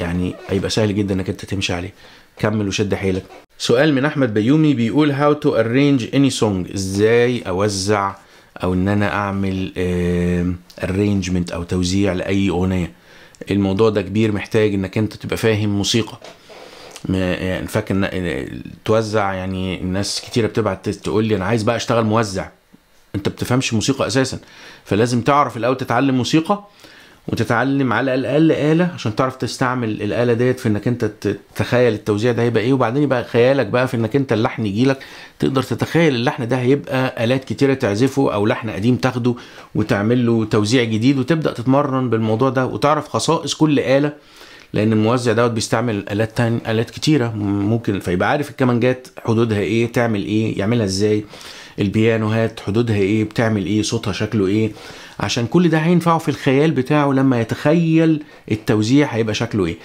يعني هيبقى سهل جدا انك انت تمشي عليه كمل وشد حيلك سؤال من احمد بيومي بيقول هاو تو ارينج اني سونج ازاي اوزع او ان انا اعمل ارينجمنت او توزيع لاي اغنيه الموضوع ده كبير محتاج انك انت تبقى فاهم موسيقى يعني فاكر توزع يعني الناس كتيره بتبعت تقول لي انا عايز بقى اشتغل موزع انت بتفهمش موسيقى اساسا فلازم تعرف الاول تتعلم موسيقى وتتعلم على الاقل اله عشان تعرف تستعمل الاله ديت في انك انت تتخيل التوزيع ده هيبقى ايه وبعدين يبقى خيالك بقى في انك انت اللحن يجيلك تقدر تتخيل اللحن ده هيبقى الات كتيره تعزفه او لحن قديم تاخده وتعمل له توزيع جديد وتبدا تتمرن بالموضوع ده وتعرف خصائص كل اله لان الموزع دوت بيستعمل الات تاني الات كتيره ممكن فيبقى عارف الكمانجات حدودها ايه تعمل ايه يعملها ازاي البيانوهات حدودها ايه بتعمل ايه صوتها شكله ايه عشان كل ده هينفعه في الخيال بتاعه لما يتخيل التوزيع هيبقى شكله ايه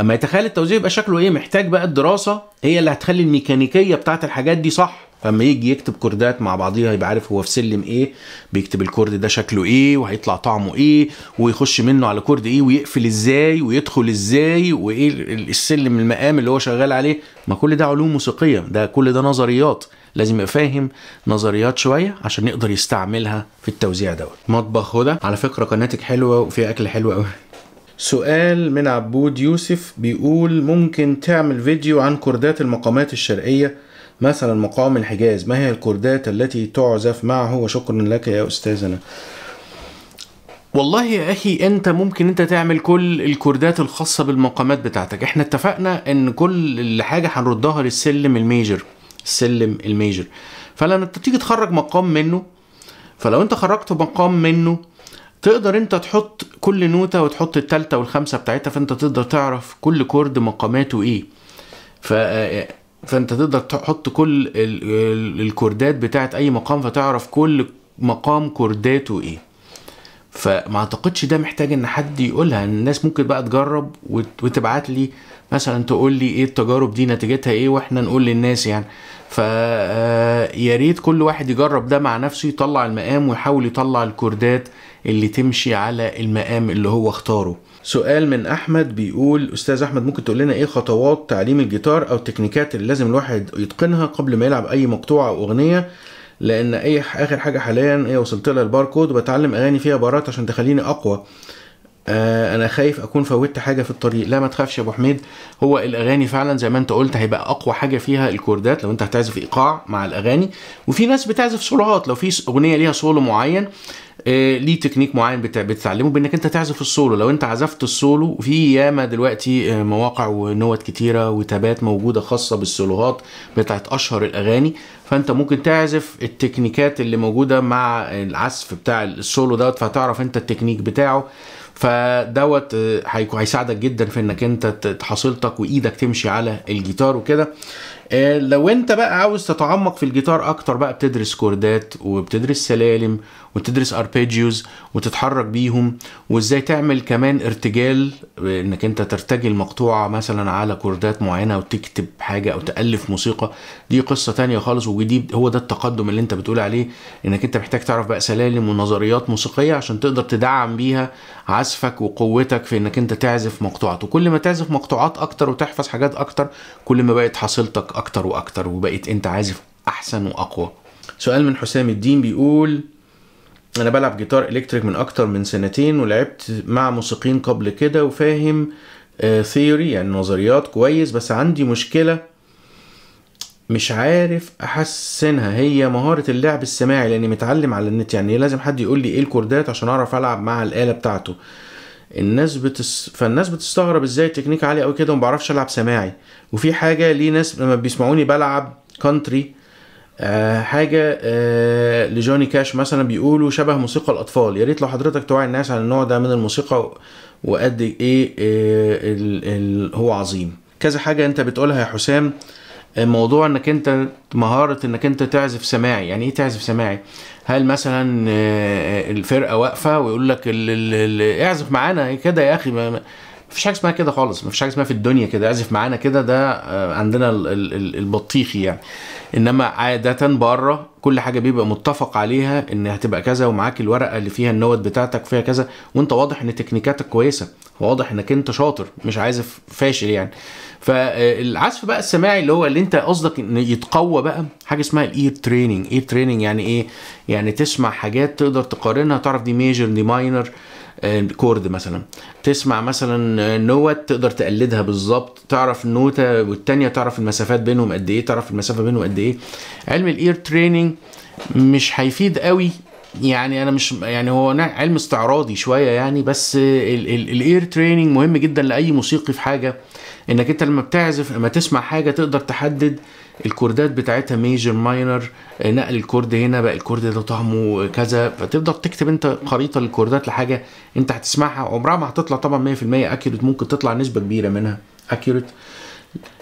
اما يتخيل التوزيع يبقى شكله ايه محتاج بقى الدراسه هي اللي هتخلي الميكانيكيه بتاعه الحاجات دي صح فلما يجي يكتب كوردات مع بعضيها يبقى عارف هو في سلم ايه بيكتب الكورد ده شكله ايه وهيطلع طعمه ايه ويخش منه على كورد ايه ويقفل ازاي ويدخل ازاي وايه السلم المقام اللي هو شغال عليه ما كل ده علوم موسيقيه ده كل ده نظريات لازم يبقى فاهم نظريات شويه عشان يقدر يستعملها في التوزيع دوت مطبخ هدى على فكره قناتك حلوه وفيها اكل حلو قوي سؤال من عبود يوسف بيقول ممكن تعمل فيديو عن كوردات المقامات الشرقيه مثلا مقام الحجاز ما هي الكردات التي تعزف معه وشكرا لك يا أستاذنا والله يا اخي انت ممكن انت تعمل كل الكوردات الخاصه بالمقامات بتاعتك احنا اتفقنا ان كل حاجه هنردها للسلم الميجر السلم الميجر فلما تيجي تخرج مقام منه فلو انت خرجت مقام منه تقدر انت تحط كل نوتة وتحط الثالثه والخمسة بتاعتها فانت تقدر تعرف كل كورد مقاماته ايه ف فانت تقدر تحط كل الكوردات بتاعت اي مقام فتعرف كل مقام كورداته ايه فما اعتقدش ده محتاج ان حد يقولها الناس ممكن بقى تجرب وتبعت لي مثلا تقول لي ايه التجارب دي نتيجتها ايه واحنا نقول للناس يعني ف آه، يا ريت كل واحد يجرب ده مع نفسه يطلع المقام ويحاول يطلع الكوردات اللي تمشي على المقام اللي هو اختاره سؤال من احمد بيقول استاذ احمد ممكن تقول لنا ايه خطوات تعليم الجيتار او التكنيكات اللي لازم الواحد يتقنها قبل ما يلعب اي مقطوعه او اغنيه لان اي اخر حاجه حاليا هي وصلت لها الباركود وبتعلم اغاني فيها بارات عشان تخليني اقوى آه انا خايف اكون فوتت حاجه في الطريق لا ما تخافش يا ابو حميد هو الاغاني فعلا زي ما انت قلت هيبقى اقوى حاجه فيها الكوردات لو انت هتعزف ايقاع مع الاغاني وفي ناس بتعزف سولوهات لو في اغنيه ليها سولو معين إيه، ليه تكنيك معين بتتعلمه بانك انت تعزف السولو لو انت عزفت السولو في ياما دلوقتي آه، مواقع ونوت كتيره وتابات موجوده خاصه بالسولوهات بتاعت اشهر الاغاني فانت ممكن تعزف التكنيكات اللي موجوده مع العزف بتاع السولو دوت فهتعرف انت التكنيك بتاعه فدوت آه، هيساعدك جدا في انك انت تحصلتك وايدك تمشي على الجيتار وكده آه، لو انت بقى عاوز تتعمق في الجيتار اكتر بقى بتدرس كوردات وبتدرس سلالم وتدرس اربيجيوز وتتحرك بيهم وازاي تعمل كمان ارتجال انك انت ترتجل مقطوعه مثلا على كوردات معينه وتكتب حاجه او تالف موسيقى دي قصه تانية خالص ودي هو ده التقدم اللي انت بتقول عليه انك انت محتاج تعرف بقى سلالم ونظريات موسيقيه عشان تقدر تدعم بيها عزفك وقوتك في انك انت تعزف مقطوعات وكل ما تعزف مقطوعات اكتر وتحفظ حاجات اكتر كل ما بقت حصيلتك اكتر واكتر وبقيت انت عازف احسن واقوى سؤال من حسام الدين بيقول انا بلعب جيتار الكتريك من اكتر من سنتين ولعبت مع موسيقيين قبل كده وفاهم ثيوري آه، يعني نظريات كويس بس عندي مشكلة مش عارف احسنها هي مهارة اللعب السماعي لاني متعلم على النت يعني لازم حد يقول لي ايه الكوردات عشان اعرف العب مع الآلة بتاعته الناس بتس... فالناس بتستغرب ازاي التكنيك عالي قوي كده وما بعرفش العب سماعي وفي حاجه ليه ناس لما بيسمعوني بلعب كونتري آه حاجه آه لجوني كاش مثلا بيقولوا شبه موسيقى الاطفال يا ريت لو حضرتك توعي الناس على النوع ده من الموسيقى وقد ايه آه ال... ال... هو عظيم كذا حاجه انت بتقولها يا حسام موضوع انك انت مهاره انك انت تعزف سماعي يعني ايه تعزف سماعي هل مثلا آه، الفرقه واقفه ويقول لك اعزف معانا كده يا اخي ما فيش حاجه اسمها كده خالص ما فيش حاجه اسمها في الدنيا كده اعزف معانا كده ده آه، عندنا البطيخي يعني انما عاده بره كل حاجه بيبقى متفق عليها ان هتبقى كذا ومعاك الورقه اللي فيها النوت بتاعتك فيها كذا وانت واضح ان تكنيكاتك كويسه واضح انك انت شاطر مش عايز فاشل يعني فالعزف بقى السماعي اللي هو اللي انت قصدك ان يتقوى بقى حاجه اسمها الاير تريننج اير تريننج يعني ايه يعني تسمع حاجات تقدر تقارنها تعرف دي ميجر دي ماينر آه، كورد مثلا تسمع مثلا نوت تقدر تقلدها بالظبط تعرف النوته والتانيه تعرف المسافات بينهم قد ايه تعرف المسافه بينهم قد ايه ايه علم الاير تريننج مش هيفيد قوي يعني انا مش يعني هو علم استعراضي شويه يعني بس الاير تريننج مهم جدا لاي موسيقي في حاجه انك انت لما بتعزف لما تسمع حاجه تقدر تحدد الكوردات بتاعتها ميجر ماينر نقل الكورد هنا بقى الكورد ده طعمه كذا فتقدر تكتب انت خريطه للكوردات لحاجه انت هتسمعها عمرها ما هتطلع طبعا 100% اكيوريت ممكن تطلع نسبه كبيره منها اكيوريت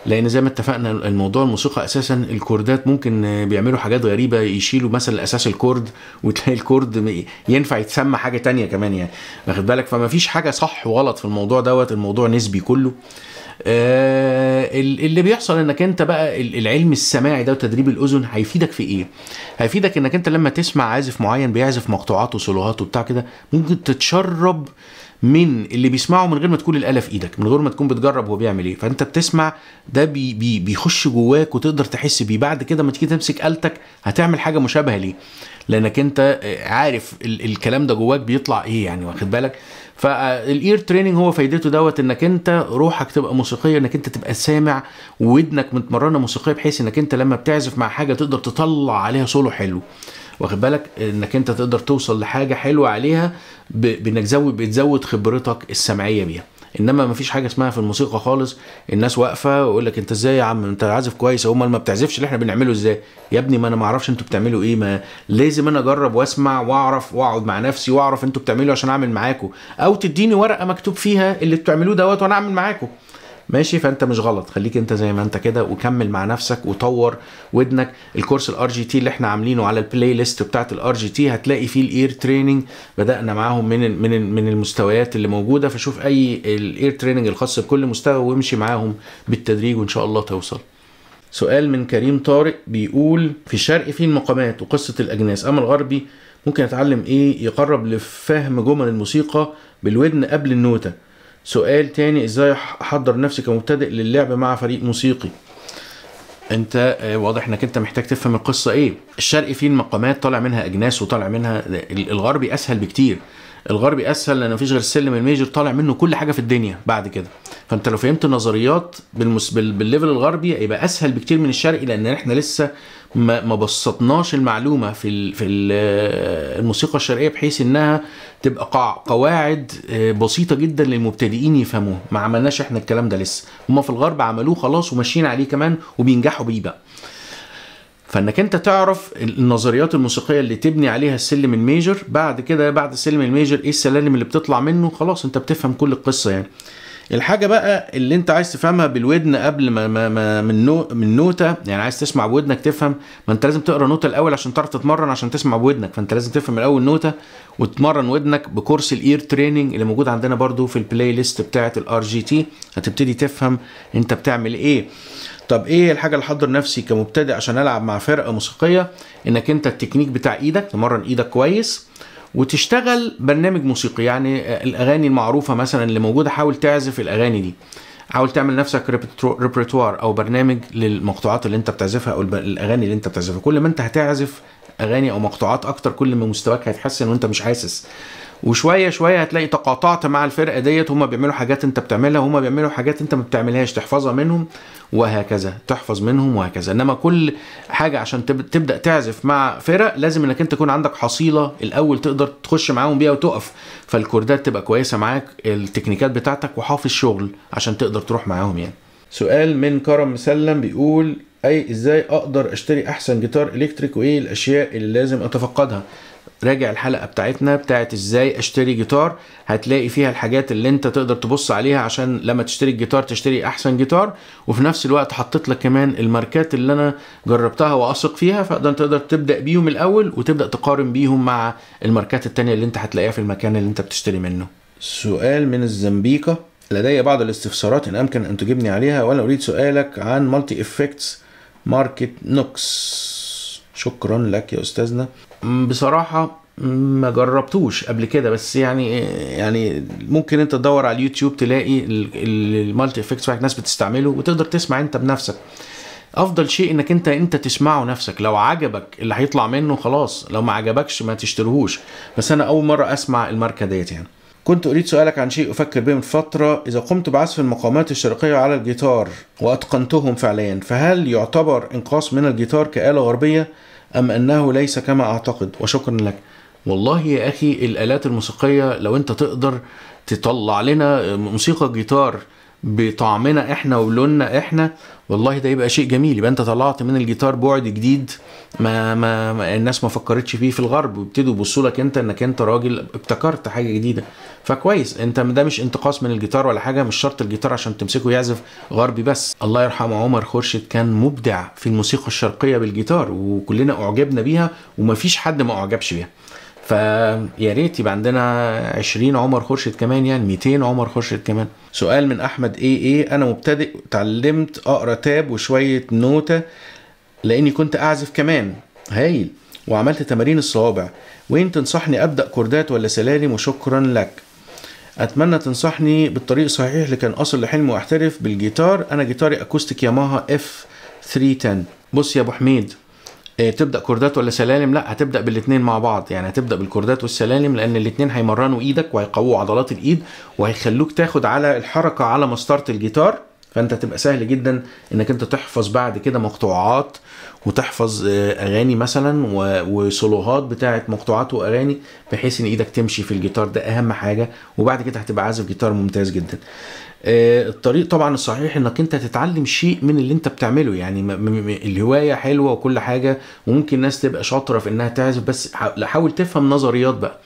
لان زي ما اتفقنا الموضوع الموسيقى اساسا الكوردات ممكن بيعملوا حاجات غريبه يشيلوا مثلا اساس الكورد وتلاقي الكورد ينفع يتسمى حاجه تانية كمان يعني واخد بالك فما فيش حاجه صح وغلط في الموضوع دوت الموضوع نسبي كله آه اللي بيحصل انك انت بقى العلم السماعي ده وتدريب الاذن هيفيدك في ايه؟ هيفيدك انك انت لما تسمع عازف معين بيعزف مقطوعات وسولوهات وبتاع كده ممكن تتشرب من اللي بيسمعه من غير ما تكون الاله في ايدك من غير ما تكون بتجرب هو بيعمل ايه فانت بتسمع ده بي بي بيخش جواك وتقدر تحس بيه بعد كده ما تيجي تمسك آلتك هتعمل حاجه مشابهه ليه لانك انت آه، عارف ال الكلام ده جواك بيطلع ايه يعني واخد بالك فالاير آه، تريننج هو فايدته دوت انك انت روحك تبقى موسيقيه انك انت تبقى سامع ودنك متمرنه موسيقيه بحيث انك انت لما بتعزف مع حاجه تقدر تطلع عليها سولو حلو واخد بالك انك انت تقدر توصل لحاجه حلوه عليها بانك زود بتزود خبرتك السمعيه بيها انما مفيش حاجه اسمها في الموسيقى خالص الناس واقفه ويقول لك انت ازاي يا عم انت عازف كويس امال ما بتعزفش اللي احنا بنعمله ازاي يا ابني ما انا ما اعرفش انتوا بتعملوا ايه ما لازم انا اجرب واسمع واعرف واقعد مع نفسي واعرف انتوا بتعملوا إيه عشان اعمل معاكم او تديني ورقه مكتوب فيها اللي بتعملوه دوت وانا اعمل معاكم ماشي فانت مش غلط خليك انت زي ما انت كده وكمل مع نفسك وطور ودنك الكورس الار جي تي اللي احنا عاملينه على البلاي ليست بتاعت الار جي تي هتلاقي فيه الاير تريننج بدانا معاهم من من من المستويات اللي موجوده فشوف اي الاير تريننج الخاص بكل مستوى وامشي معاهم بالتدريج وان شاء الله توصل سؤال من كريم طارق بيقول في الشرق في المقامات وقصه الاجناس اما الغربي ممكن اتعلم ايه يقرب لفهم جمل الموسيقى بالودن قبل النوته سؤال تاني ازاي احضر نفسي كمبتدئ للعب مع فريق موسيقي انت آه، واضح انك انت محتاج تفهم القصه ايه الشرقي فيه المقامات طالع منها اجناس وطالع منها الغربي اسهل بكتير الغربي اسهل لان مفيش غير السلم الميجر طالع منه كل حاجه في الدنيا بعد كده فانت لو فهمت النظريات بالليفل الغربي يبقى اسهل بكتير من الشرقي لان احنا لسه ما, ما بسطناش المعلومه في في آه، الموسيقى الشرقيه بحيث انها تبقى قواعد آه، بسيطه جدا للمبتدئين يفهموها ما عملناش احنا الكلام ده لسه هما في الغرب عملوه خلاص وماشيين عليه كمان وبينجحوا بيه بقى فانك انت تعرف النظريات الموسيقيه اللي تبني عليها السلم الميجر بعد كده بعد السلم الميجر ايه السلالم اللي بتطلع منه خلاص انت بتفهم كل القصه يعني الحاجه بقى اللي انت عايز تفهمها بالودن قبل ما, ما, ما من نو من نوته يعني عايز تسمع بودنك تفهم ما انت لازم تقرا نوته الاول عشان تعرف تتمرن عشان تسمع بودنك فانت لازم تفهم الاول نوته وتتمرن ودنك بكورس الاير تريننج اللي موجود عندنا برده في البلاي ليست بتاعه الار جي تي هتبتدي تفهم انت بتعمل ايه طب ايه الحاجه اللي حضر نفسي كمبتدئ عشان العب مع فرقه موسيقيه انك انت التكنيك بتاع ايدك تمرن ايدك كويس وتشتغل برنامج موسيقي يعني الاغاني المعروفه مثلا اللي موجوده حاول تعزف الاغاني دي حاول تعمل نفسك ريبرتوار او برنامج للمقطوعات اللي انت بتعزفها او الاغاني اللي انت بتعزفها كل ما انت هتعزف اغاني او مقطوعات اكتر كل ما مستواك هيتحسن وانت مش حاسس وشويه شويه هتلاقي تقاطعت مع الفرقه ديت هما بيعملوا حاجات انت بتعملها وهما بيعملوا حاجات انت ما بتعملهاش تحفظها منهم وهكذا تحفظ منهم وهكذا انما كل حاجه عشان تبدا تعزف مع فرق لازم انك انت تكون عندك حصيله الاول تقدر تخش معاهم بيها وتقف فالكوردات تبقى كويسه معاك التكنيكات بتاعتك وحافظ شغل عشان تقدر تروح معاهم يعني سؤال من كرم مسلم بيقول اي ازاي اقدر اشتري احسن جيتار الكتريك وايه الاشياء اللي لازم اتفقدها راجع الحلقه بتاعتنا بتاعت ازاي اشتري جيتار هتلاقي فيها الحاجات اللي انت تقدر تبص عليها عشان لما تشتري الجيتار تشتري احسن جيتار وفي نفس الوقت حطيت لك كمان الماركات اللي انا جربتها واثق فيها فده تقدر تبدا بيهم الاول وتبدا تقارن بيهم مع الماركات التانية اللي انت هتلاقيها في المكان اللي انت بتشتري منه سؤال من الزنبيكة لدي بعض الاستفسارات ان امكن ان تجيبني عليها وانا اريد سؤالك عن مالتي افكتس ماركت نوكس شكرا لك يا استاذنا بصراحه ما جربتوش قبل كده بس يعني يعني ممكن انت تدور على اليوتيوب تلاقي المالتي افكتس بتاعت ناس بتستعمله وتقدر تسمع انت بنفسك افضل شيء انك انت انت تسمعه نفسك لو عجبك اللي هيطلع منه خلاص لو ما عجبكش ما تشتريهوش بس انا اول مره اسمع الماركه ديت يعني كنت قريت سؤالك عن شيء أفكر به من فترة إذا قمت بعزف المقامات الشرقية على الجيتار وأتقنتهم فعليا فهل يعتبر إنقاص من الجيتار كآلة غربية أم أنه ليس كما أعتقد وشكرا لك والله يا أخي الآلات الموسيقية لو أنت تقدر تطلع لنا موسيقى جيتار بطعمنا احنا ولوننا احنا والله ده يبقى شيء جميل يبقى انت طلعت من الجيتار بعد جديد ما, ما, ما الناس ما فكرتش فيه في الغرب ويبتدوا يبصوا لك انت انك انت راجل ابتكرت حاجه جديده فكويس انت ده مش انتقاص من الجيتار ولا حاجه مش شرط الجيتار عشان تمسكه يعزف غربي بس الله يرحمه عمر خرشد كان مبدع في الموسيقى الشرقيه بالجيتار وكلنا اعجبنا بيها ومفيش حد ما اعجبش بيها فيا ريت يبقى عندنا 20 عمر خورشيد كمان يعني 200 عمر خورشيد كمان سؤال من احمد ايه ايه انا مبتدئ اتعلمت اقرا تاب وشويه نوته لاني كنت اعزف كمان هايل وعملت تمارين الصوابع وين تنصحني ابدا كوردات ولا سلالم وشكرا لك اتمنى تنصحني بالطريق الصحيح اللي كان اصل لحلمي واحترف بالجيتار انا جيتاري اكوستيك ياماها اف 310 بص يا ابو حميد إيه، تبدا كوردات ولا سلالم لا هتبدا بالاثنين مع بعض يعني هتبدا بالكوردات والسلالم لان الاثنين هيمرنوا ايدك وهيقووا عضلات الايد وهيخلوك تاخد على الحركه على مسطره الجيتار فانت تبقى سهل جدا انك انت تحفظ بعد كده مقطوعات وتحفظ آه، اغاني مثلا وسولوهات بتاعه مقطوعات واغاني بحيث ان ايدك تمشي في الجيتار ده اهم حاجه وبعد كده هتبقى عازف جيتار ممتاز جدا آه، الطريق طبعا الصحيح انك انت تتعلم شيء من اللي انت بتعمله يعني الهوايه حلوه وكل حاجه وممكن ناس تبقى شاطره في انها تعزف بس حاول تفهم نظريات بقى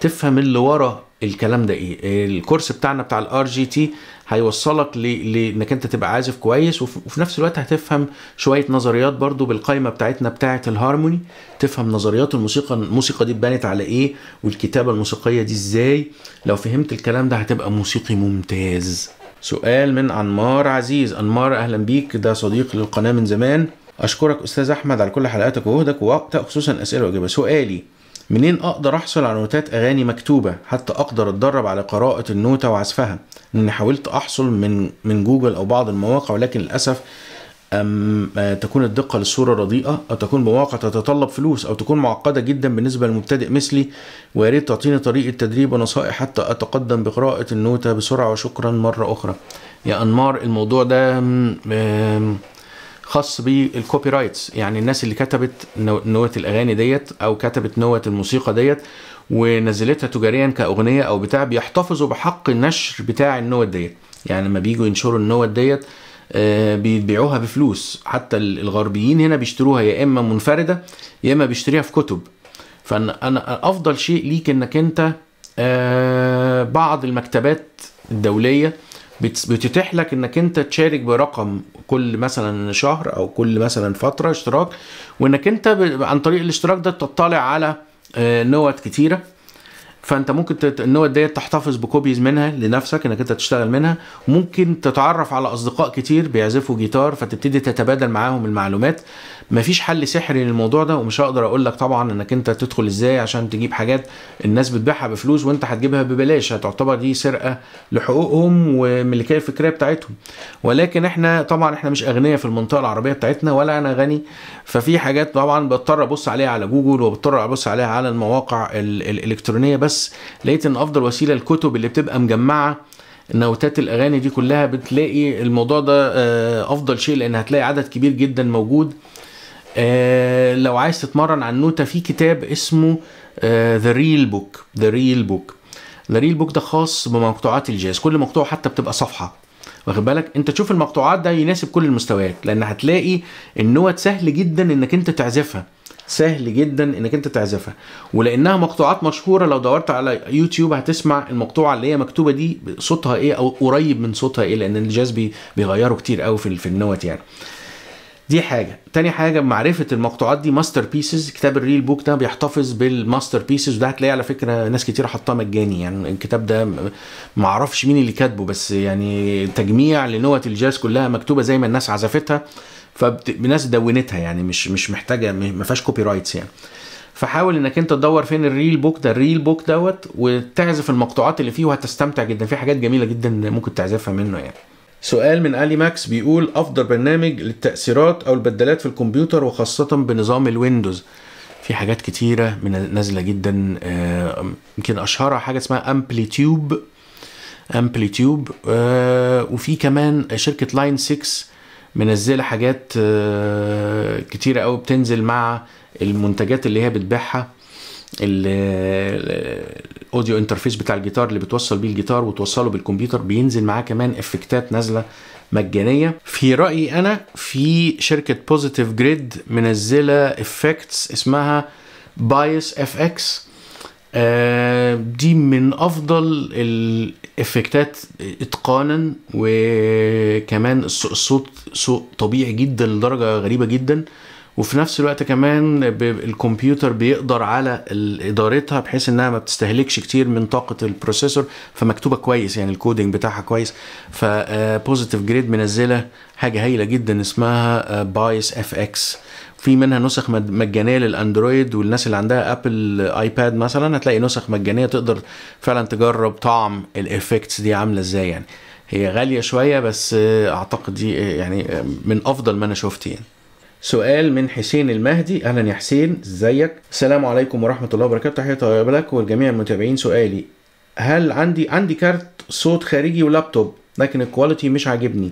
تفهم اللي ورا الكلام ده ايه الكورس بتاعنا بتاع الار جي تي هيوصلك لانك انت تبقى عازف كويس وفي نفس الوقت هتفهم شويه نظريات برضو بالقائمه بتاعتنا بتاعه الهارموني تفهم نظريات الموسيقى الموسيقى دي اتبنت على ايه والكتابه الموسيقيه دي ازاي لو فهمت الكلام ده هتبقى موسيقي ممتاز سؤال من انمار عزيز انمار اهلا بيك ده صديق للقناه من زمان اشكرك استاذ احمد على كل حلقاتك وجهدك ووقتك خصوصا اسئله واجابه سؤالي منين اقدر احصل على نوتات اغاني مكتوبه حتى اقدر اتدرب على قراءه النوته وعزفها اني حاولت احصل من من جوجل او بعض المواقع ولكن للاسف أم آه، تكون الدقة للصورة رديئة أو تكون مواقع تتطلب فلوس أو تكون معقدة جدا بالنسبة لمبتدئ مثلي ويا ريت تعطيني طريقة تدريب ونصائح حتى أتقدم بقراءة النوتة بسرعة وشكرا مرة أخرى يا أنمار الموضوع ده خاص بالكوبي رايتس يعني الناس اللي كتبت نوت الأغاني ديت أو كتبت نوت الموسيقى ديت ونزلتها تجاريا كأغنية أو بتاع بيحتفظوا بحق النشر بتاع النوت ديت يعني لما بيجوا ينشروا النوت ديت آه، بيبيعوها بفلوس حتى الغربيين هنا بيشتروها يا اما منفرده يا اما بيشتريها في كتب فانا افضل شيء ليك انك انت آه، بعض المكتبات الدوليه بتتيح لك انك انت تشارك برقم كل مثلا شهر او كل مثلا فتره اشتراك وانك انت عن طريق الاشتراك ده تطلع على آه، نوت كتيره فانت ممكن النوت ديت تحتفظ بكوبيز منها لنفسك انك انت تشتغل منها ممكن تتعرف على اصدقاء كتير بيعزفوا جيتار فتبتدي تتبادل معاهم المعلومات مفيش حل سحري للموضوع ده ومش هقدر اقول لك طبعا انك انت تدخل ازاي عشان تجيب حاجات الناس بتبيعها بفلوس وانت هتجيبها ببلاش هتعتبر دي سرقه لحقوقهم والملكيه الفكريه بتاعتهم ولكن احنا طبعا احنا مش اغنياء في المنطقه العربيه بتاعتنا ولا انا غني ففي حاجات طبعا بضطر ابص عليها على جوجل وبضطر ابص عليها على المواقع الالكترونيه بس لقيت ان افضل وسيله الكتب اللي بتبقى مجمعه نوتات الاغاني دي كلها بتلاقي الموضوع ده آه، افضل شيء لان هتلاقي عدد كبير جدا موجود آه لو عايز تتمرن على النوتة في كتاب اسمه ذا ريل بوك ذا ريل بوك ذا ريل بوك ده خاص بمقطوعات الجاز كل مقطوعة حتى بتبقى صفحة واخد بالك انت تشوف المقطوعات ده يناسب كل المستويات لان هتلاقي النوت سهل جدا انك انت تعزفها سهل جدا انك انت تعزفها ولانها مقطوعات مشهوره لو دورت على يوتيوب هتسمع المقطوعه اللي هي مكتوبه دي صوتها ايه او قريب من صوتها ايه لان الجاز بيغيروا كتير قوي في النوت يعني دي حاجه تاني حاجه معرفه المقطوعات دي ماستر بيسز كتاب الريل بوك ده بيحتفظ بالماستر بيسز وده هتلاقيه على فكره ناس كتير حاطاه مجاني يعني الكتاب ده معرفش مين اللي كاتبه بس يعني تجميع لنوت الجاز كلها مكتوبه زي ما الناس عزفتها فبناس دونتها يعني مش مش محتاجه ما فيهاش كوبي رايتس يعني فحاول انك انت تدور فين الريل بوك ده الريل بوك دوت وتعزف المقطوعات اللي فيه وهتستمتع جدا في حاجات جميله جدا ممكن تعزفها منه يعني سؤال من علي ماكس بيقول افضل برنامج للتاثيرات او البدلات في الكمبيوتر وخاصه بنظام الويندوز في حاجات كتيره من نازله جدا آه، يمكن اشهرها حاجه اسمها امبليتيوب امبليتيوب آه، وفي كمان شركه لاين 6 منزله حاجات آه، كتيره قوي بتنزل مع المنتجات اللي هي بتبيعها الاوديو انترفيس بتاع الجيتار اللي بتوصل بيه الجيتار وتوصله بالكمبيوتر بينزل معاه كمان افكتات نازله مجانيه في رايي انا في شركه بوزيتيف جريد منزله افكتس اسمها بايس اف اكس دي من افضل الافكتات اتقانا وكمان الصوت صوت طبيعي جدا لدرجه غريبه جدا وفي نفس الوقت كمان الكمبيوتر بيقدر على ادارتها بحيث انها ما بتستهلكش كتير من طاقه البروسيسور فمكتوبه كويس يعني الكودينج بتاعها كويس فبوزيتيف جريد آه، منزله حاجه هايله جدا اسمها بايس اف اكس في منها نسخ مجانيه للاندرويد والناس اللي عندها ابل ايباد مثلا هتلاقي نسخ مجانيه تقدر فعلا تجرب طعم الايفكتس دي عامله ازاي يعني هي غاليه شويه بس آه، اعتقد دي آه، يعني من افضل ما انا شفت يعني سؤال من حسين المهدي اهلا يا حسين ازيك السلام عليكم ورحمه الله وبركاته تحيه طيبه لك ولجميع المتابعين سؤالي هل عندي عندي كارت صوت خارجي ولابتوب لكن الكواليتي مش عاجبني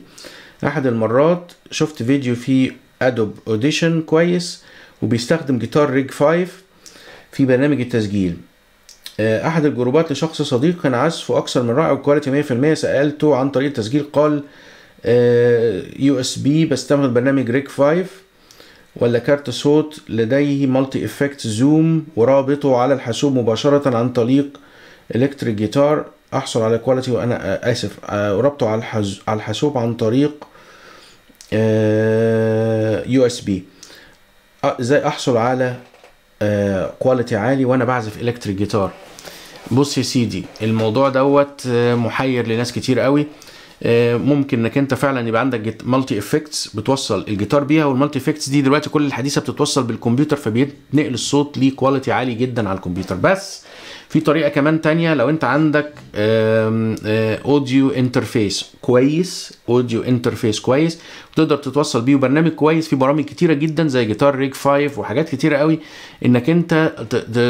احد المرات شفت فيديو في ادوب اوديشن كويس وبيستخدم جيتار ريج 5 في برنامج التسجيل آه، احد الجروبات لشخص صديق كان عزفه اكثر من رائع والكواليتي 100% سالته عن طريق التسجيل قال يو اس بي بستخدم برنامج ريج 5 ولا كارت صوت لديه مالتي افكت زوم ورابطه على الحاسوب مباشرة عن طريق الكتريك جيتار احصل على كواليتي وانا اسف آه، ربطه على على الحاسوب عن طريق يو اس بي ازاي احصل على كواليتي آه، عالي وانا بعزف الكتريك جيتار بص يا سيدي الموضوع دوت آه، محير لناس كتير قوي آه، ممكن انك انت فعلا يبقى عندك مالتي افكتس بتوصل الجيتار بيها والمالتي افكتس دي دلوقتي كل الحديثه بتتوصل بالكمبيوتر فبينقل الصوت ليه كواليتي عالي جدا على الكمبيوتر بس في طريقه كمان تانية لو انت عندك اوديو انترفيس آه، كويس اوديو انترفيس كويس تقدر تتوصل بيه وبرنامج كويس في برامج كتيره جدا زي جيتار ريك 5 وحاجات كتيره قوي انك انت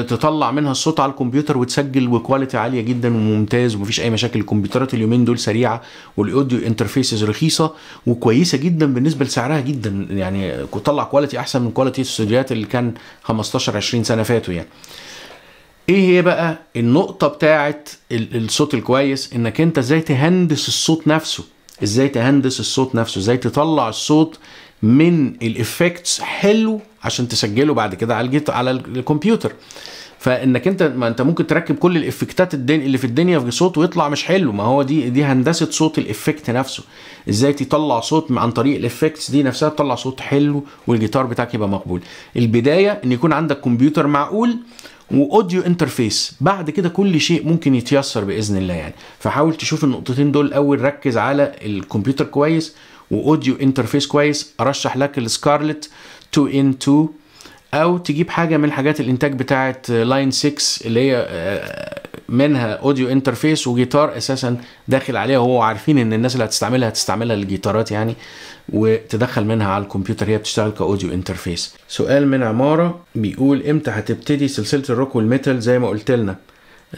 تطلع منها الصوت على الكمبيوتر وتسجل وكواليتي عاليه جدا وممتاز ومفيش اي مشاكل الكمبيوترات اليومين دول سريعه والاوديو انترفيسز رخيصه وكويسه جدا بالنسبه لسعرها جدا يعني تطلع كواليتي احسن من كواليتي الاستوديوهات اللي كان 15 20 سنه فاتوا يعني ايه هي بقى النقطة بتاعت الصوت الكويس انك انت ازاي تهندس الصوت نفسه ازاي تهندس الصوت نفسه ازاي تطلع الصوت من الافكتس حلو عشان تسجله بعد كده على على الكمبيوتر فانك انت ما انت ممكن تركب كل الافكتات اللي في الدنيا في صوت ويطلع مش حلو ما هو دي دي هندسه صوت الافكت نفسه ازاي تطلع صوت عن طريق الافكتس دي نفسها تطلع صوت حلو والجيتار بتاعك يبقى مقبول البدايه ان يكون عندك كمبيوتر معقول واوديو انترفيس بعد كده كل شيء ممكن يتيسر باذن الله يعني فحاول تشوف النقطتين دول اول ركز على الكمبيوتر كويس واوديو انترفيس كويس ارشح لك السكارلت 2 ان 2 او تجيب حاجه من حاجات الانتاج بتاعه لاين 6 اللي هي آه، منها اوديو انترفيس وجيتار اساسا داخل عليها وهو عارفين ان الناس اللي هتستعملها هتستعملها للجيتارات يعني وتدخل منها على الكمبيوتر هي بتشتغل كاوديو انترفيس سؤال من عماره بيقول امتى هتبتدي سلسله الروك والميتال زي ما قلت لنا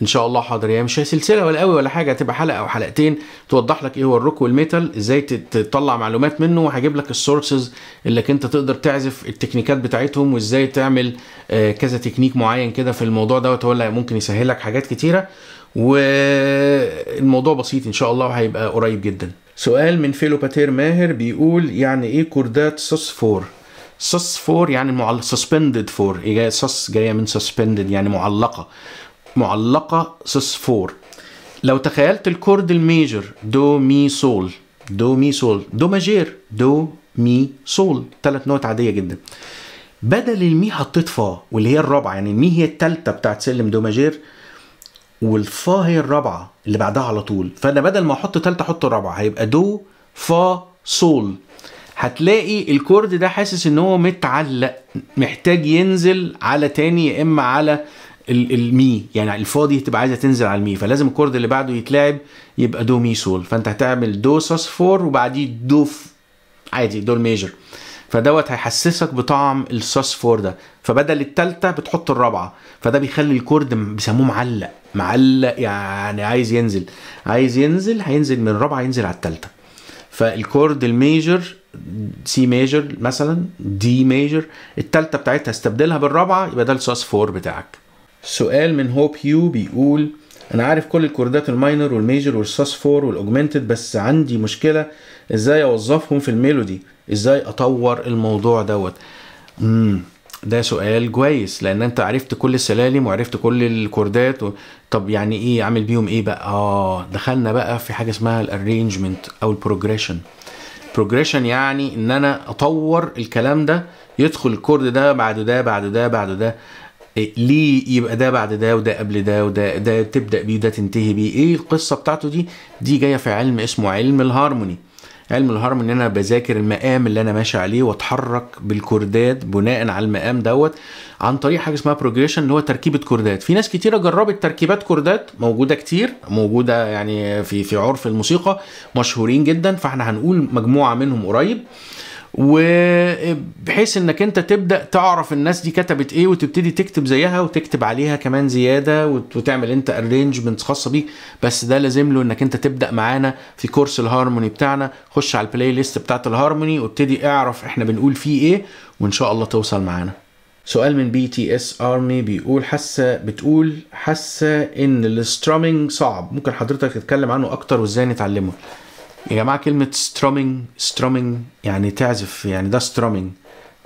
ان شاء الله حاضر هي مش سلسله ولا قوي ولا حاجه هتبقى حلقه او حلقتين توضح لك ايه هو الروك والميتال ازاي تطلع معلومات منه وهجيب لك السورسز اللي انت تقدر تعزف التكنيكات بتاعتهم وازاي تعمل آه، كذا تكنيك معين كده في الموضوع دوت هو اللي ممكن يسهل لك حاجات كتيره والموضوع بسيط ان شاء الله وهيبقى قريب جدا سؤال من فيلو باتير ماهر بيقول يعني ايه كوردات سوس فور سوس فور يعني معل... سسبندد فور إيه جايه سوس جايه من سسبندد يعني معلقه معلقه سوس فور لو تخيلت الكورد الميجر دو مي سول دو مي سول دو ماجير دو مي سول ثلاث نوت عاديه جدا بدل المي حطيت فا واللي هي الرابعه يعني المي هي الثالثه بتاعت سلم دو ماجير والفا هي الرابعه اللي بعدها على طول فانا بدل ما احط ثالثه احط رابعه هيبقى دو فا سول هتلاقي الكورد ده حاسس ان هو متعلق محتاج ينزل على تاني يا اما على المي يعني الفا دي هتبقى عايزه تنزل على المي فلازم الكورد اللي بعده يتلعب يبقى دو مي سول فانت هتعمل دو ساس فور وبعديه دو ف... عادي دول ميجر فدوت هيحسسك بطعم الساس فور ده فبدل التالتة بتحط الرابعة فده بيخلي الكورد بيسموه معلق معلق يعني عايز ينزل عايز ينزل هينزل من الرابعه ينزل على الثالثه فالكورد الميجر سي ميجر مثلا دي ميجر الثالثه بتاعتها استبدلها بالرابعه يبقى ده الساس 4 بتاعك سؤال من هوب يو بيقول انا عارف كل الكوردات الماينر والميجر والساس 4 والاوجمنتد بس عندي مشكله ازاي اوظفهم في الميلودي ازاي اطور الموضوع دوت امم ده سؤال كويس لان انت عرفت كل السلالم وعرفت كل الكوردات و... طب يعني ايه اعمل بيهم ايه بقى اه دخلنا بقى في حاجه اسمها الارينجمنت او البروجريشن بروجريشن يعني ان انا اطور الكلام ده يدخل الكورد ده بعد ده بعد ده بعد ده إيه ليه يبقى ده بعد ده وده قبل ده وده ده تبدا بيه ده تنتهي بيه ايه القصه بتاعته دي دي جايه في علم اسمه علم الهارموني علم الهرم ان انا بذاكر المقام اللي انا ماشي عليه واتحرك بالكوردات بناء على المقام دوت عن طريق حاجه اسمها بروجريشن اللي هو تركيبه كوردات في ناس كتيره جربت تركيبات كوردات موجوده كتير موجوده يعني في في عرف الموسيقى مشهورين جدا فاحنا هنقول مجموعه منهم قريب وبحيث انك انت تبدا تعرف الناس دي كتبت ايه وتبتدي تكتب زيها وتكتب عليها كمان زياده وتعمل انت ارينجمنت خاصه بيك بس ده لازم له انك انت تبدا معانا في كورس الهارموني بتاعنا خش على البلاي ليست بتاعت الهارموني وابتدي اعرف احنا بنقول فيه ايه وان شاء الله توصل معانا سؤال من بي تي اس ارمي بيقول حاسه بتقول حاسه ان السترامينج صعب ممكن حضرتك تتكلم عنه اكتر وازاي نتعلمه يا جماعه كلمه سترومينج سترومينج يعني تعزف يعني ده سترومينج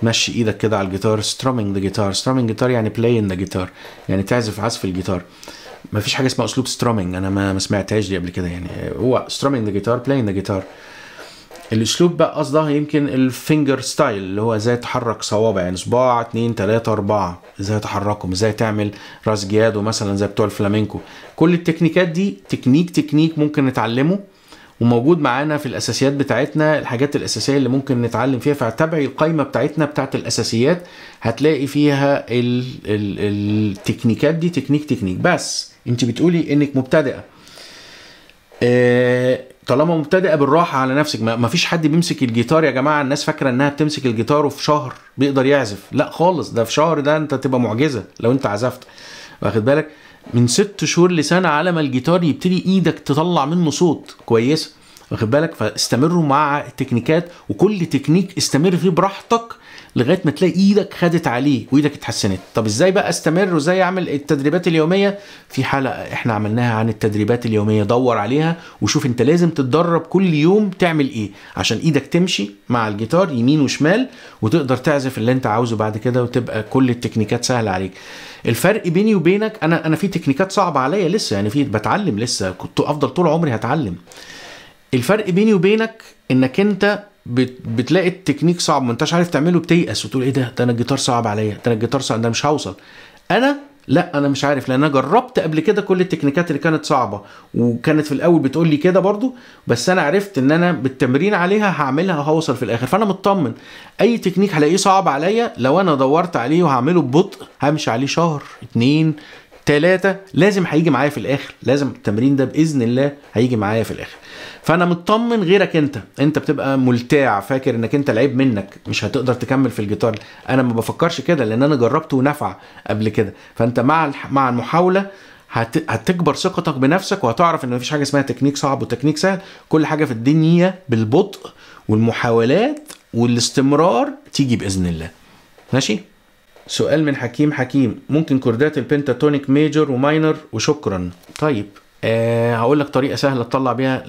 مشي ايدك كده على الجيتار سترومينج ذا جيتار سترومينج جيتار يعني ان ذا جيتار يعني تعزف عزف الجيتار مفيش حاجه اسمها اسلوب سترومينج انا ما, ما سمعتهاش دي قبل كده يعني هو سترومينج ذا جيتار ان ذا جيتار الاسلوب بقى قصدها يمكن الفينجر ستايل اللي هو ازاي تحرك صوابع يعني صباع 2 3 4 ازاي تحركهم ازاي تعمل راس جيادو مثلا زي بتوع الفلامينكو كل التكنيكات دي تكنيك تكنيك ممكن نتعلمه وموجود معانا في الاساسيات بتاعتنا الحاجات الاساسيه اللي ممكن نتعلم فيها فتابعي القائمه بتاعتنا بتاعت الاساسيات هتلاقي فيها التكنيكات دي تكنيك تكنيك بس انت بتقولي انك مبتدئه آه طالما مبتدئه بالراحه على نفسك ما فيش حد بيمسك الجيتار يا جماعه الناس فاكره انها بتمسك الجيتار وفي شهر بيقدر يعزف لا خالص ده في شهر ده انت تبقى معجزه لو انت عزفت واخد بالك من ست شهور لسنه على ما الجيتار يبتدي ايدك تطلع منه صوت كويسه واخد بالك فاستمروا مع التكنيكات وكل تكنيك استمر فيه براحتك لغايه ما تلاقي ايدك خدت عليه وايدك اتحسنت طب ازاي بقى استمر وازاي اعمل التدريبات اليوميه في حلقه احنا عملناها عن التدريبات اليوميه دور عليها وشوف انت لازم تتدرب كل يوم تعمل ايه عشان ايدك تمشي مع الجيتار يمين وشمال وتقدر تعزف اللي انت عاوزه بعد كده وتبقى كل التكنيكات سهله عليك الفرق بيني وبينك انا انا في تكنيكات صعبه عليا لسه يعني في بتعلم لسه كنت افضل طول عمري هتعلم الفرق بيني وبينك انك انت بتلاقي التكنيك صعب ما انتش عارف تعمله بتيأس وتقول ايه ده ده انا الجيتار صعب عليا ده انا الجيتار صعب ده مش هوصل انا لا انا مش عارف لان انا جربت قبل كده كل التكنيكات اللي كانت صعبه وكانت في الاول بتقول لي كده برضو بس انا عرفت ان انا بالتمرين عليها هعملها وهوصل في الاخر فانا مطمن اي تكنيك هلاقيه صعب عليا لو انا دورت عليه وهعمله ببطء همشي عليه شهر اتنين ثلاثة لازم هيجي معايا في الاخر لازم التمرين ده باذن الله هيجي معايا في الاخر فانا مطمن غيرك انت انت بتبقى ملتاع فاكر انك انت العيب منك مش هتقدر تكمل في الجيتار انا ما بفكرش كده لان انا جربته ونفع قبل كده فانت مع مع المحاوله هتكبر ثقتك بنفسك وهتعرف ان مفيش حاجه اسمها تكنيك صعب وتكنيك سهل كل حاجه في الدنيا بالبطء والمحاولات والاستمرار تيجي باذن الله ماشي سؤال من حكيم حكيم ممكن كوردات البنتاتونيك ميجور وماينر وشكرا طيب أه هقول لك طريقه سهله تطلع بيها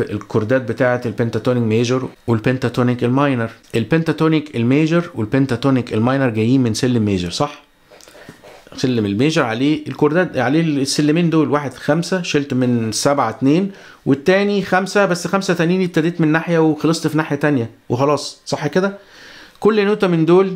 الكوردات بتاعه البنتاتونيك ميجور والبنتاتونيك الماينر البنتاتونيك الميجور والبنتاتونيك الماينر جايين من سلم ميجور صح سلم الميجر عليه الكوردات عليه السلمين دول واحد خمسة شلت من سبعة اتنين والتاني خمسة بس خمسة تانيين ابتديت من ناحية وخلصت في ناحية تانية وخلاص صح كده كل نوتة من دول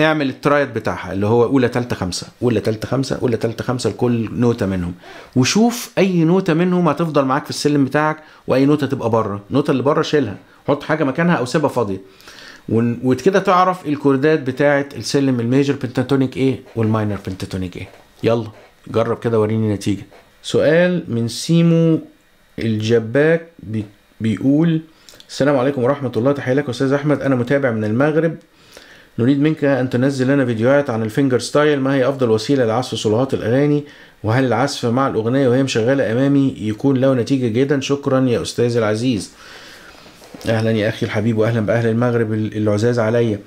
اعمل الترايت بتاعها اللي هو اولى ثالثه خمسه اولى ثالثه خمسه اولى ثالثه خمسه لكل نوته منهم وشوف اي نوته منهم هتفضل معاك في السلم بتاعك واي نوته تبقى بره النوته اللي بره شيلها حط حاجه مكانها او سيبها فاضيه وكده تعرف الكوردات بتاعه السلم الميجر بنتاتونيك ايه والماينر بنتاتونيك ايه يلا جرب كده وريني نتيجة سؤال من سيمو الجباك بيقول السلام عليكم ورحمه الله تحيه لك استاذ احمد انا متابع من المغرب نريد منك أن تنزل لنا فيديوهات عن الفينجر ستايل ما هي أفضل وسيلة لعزف صلوات الأغاني وهل العزف مع الأغنية وهي مشغلة أمامي يكون له نتيجة جدا شكرا يا أستاذ العزيز أهلا يا أخي الحبيب وأهلا بأهل المغرب العزاز عليا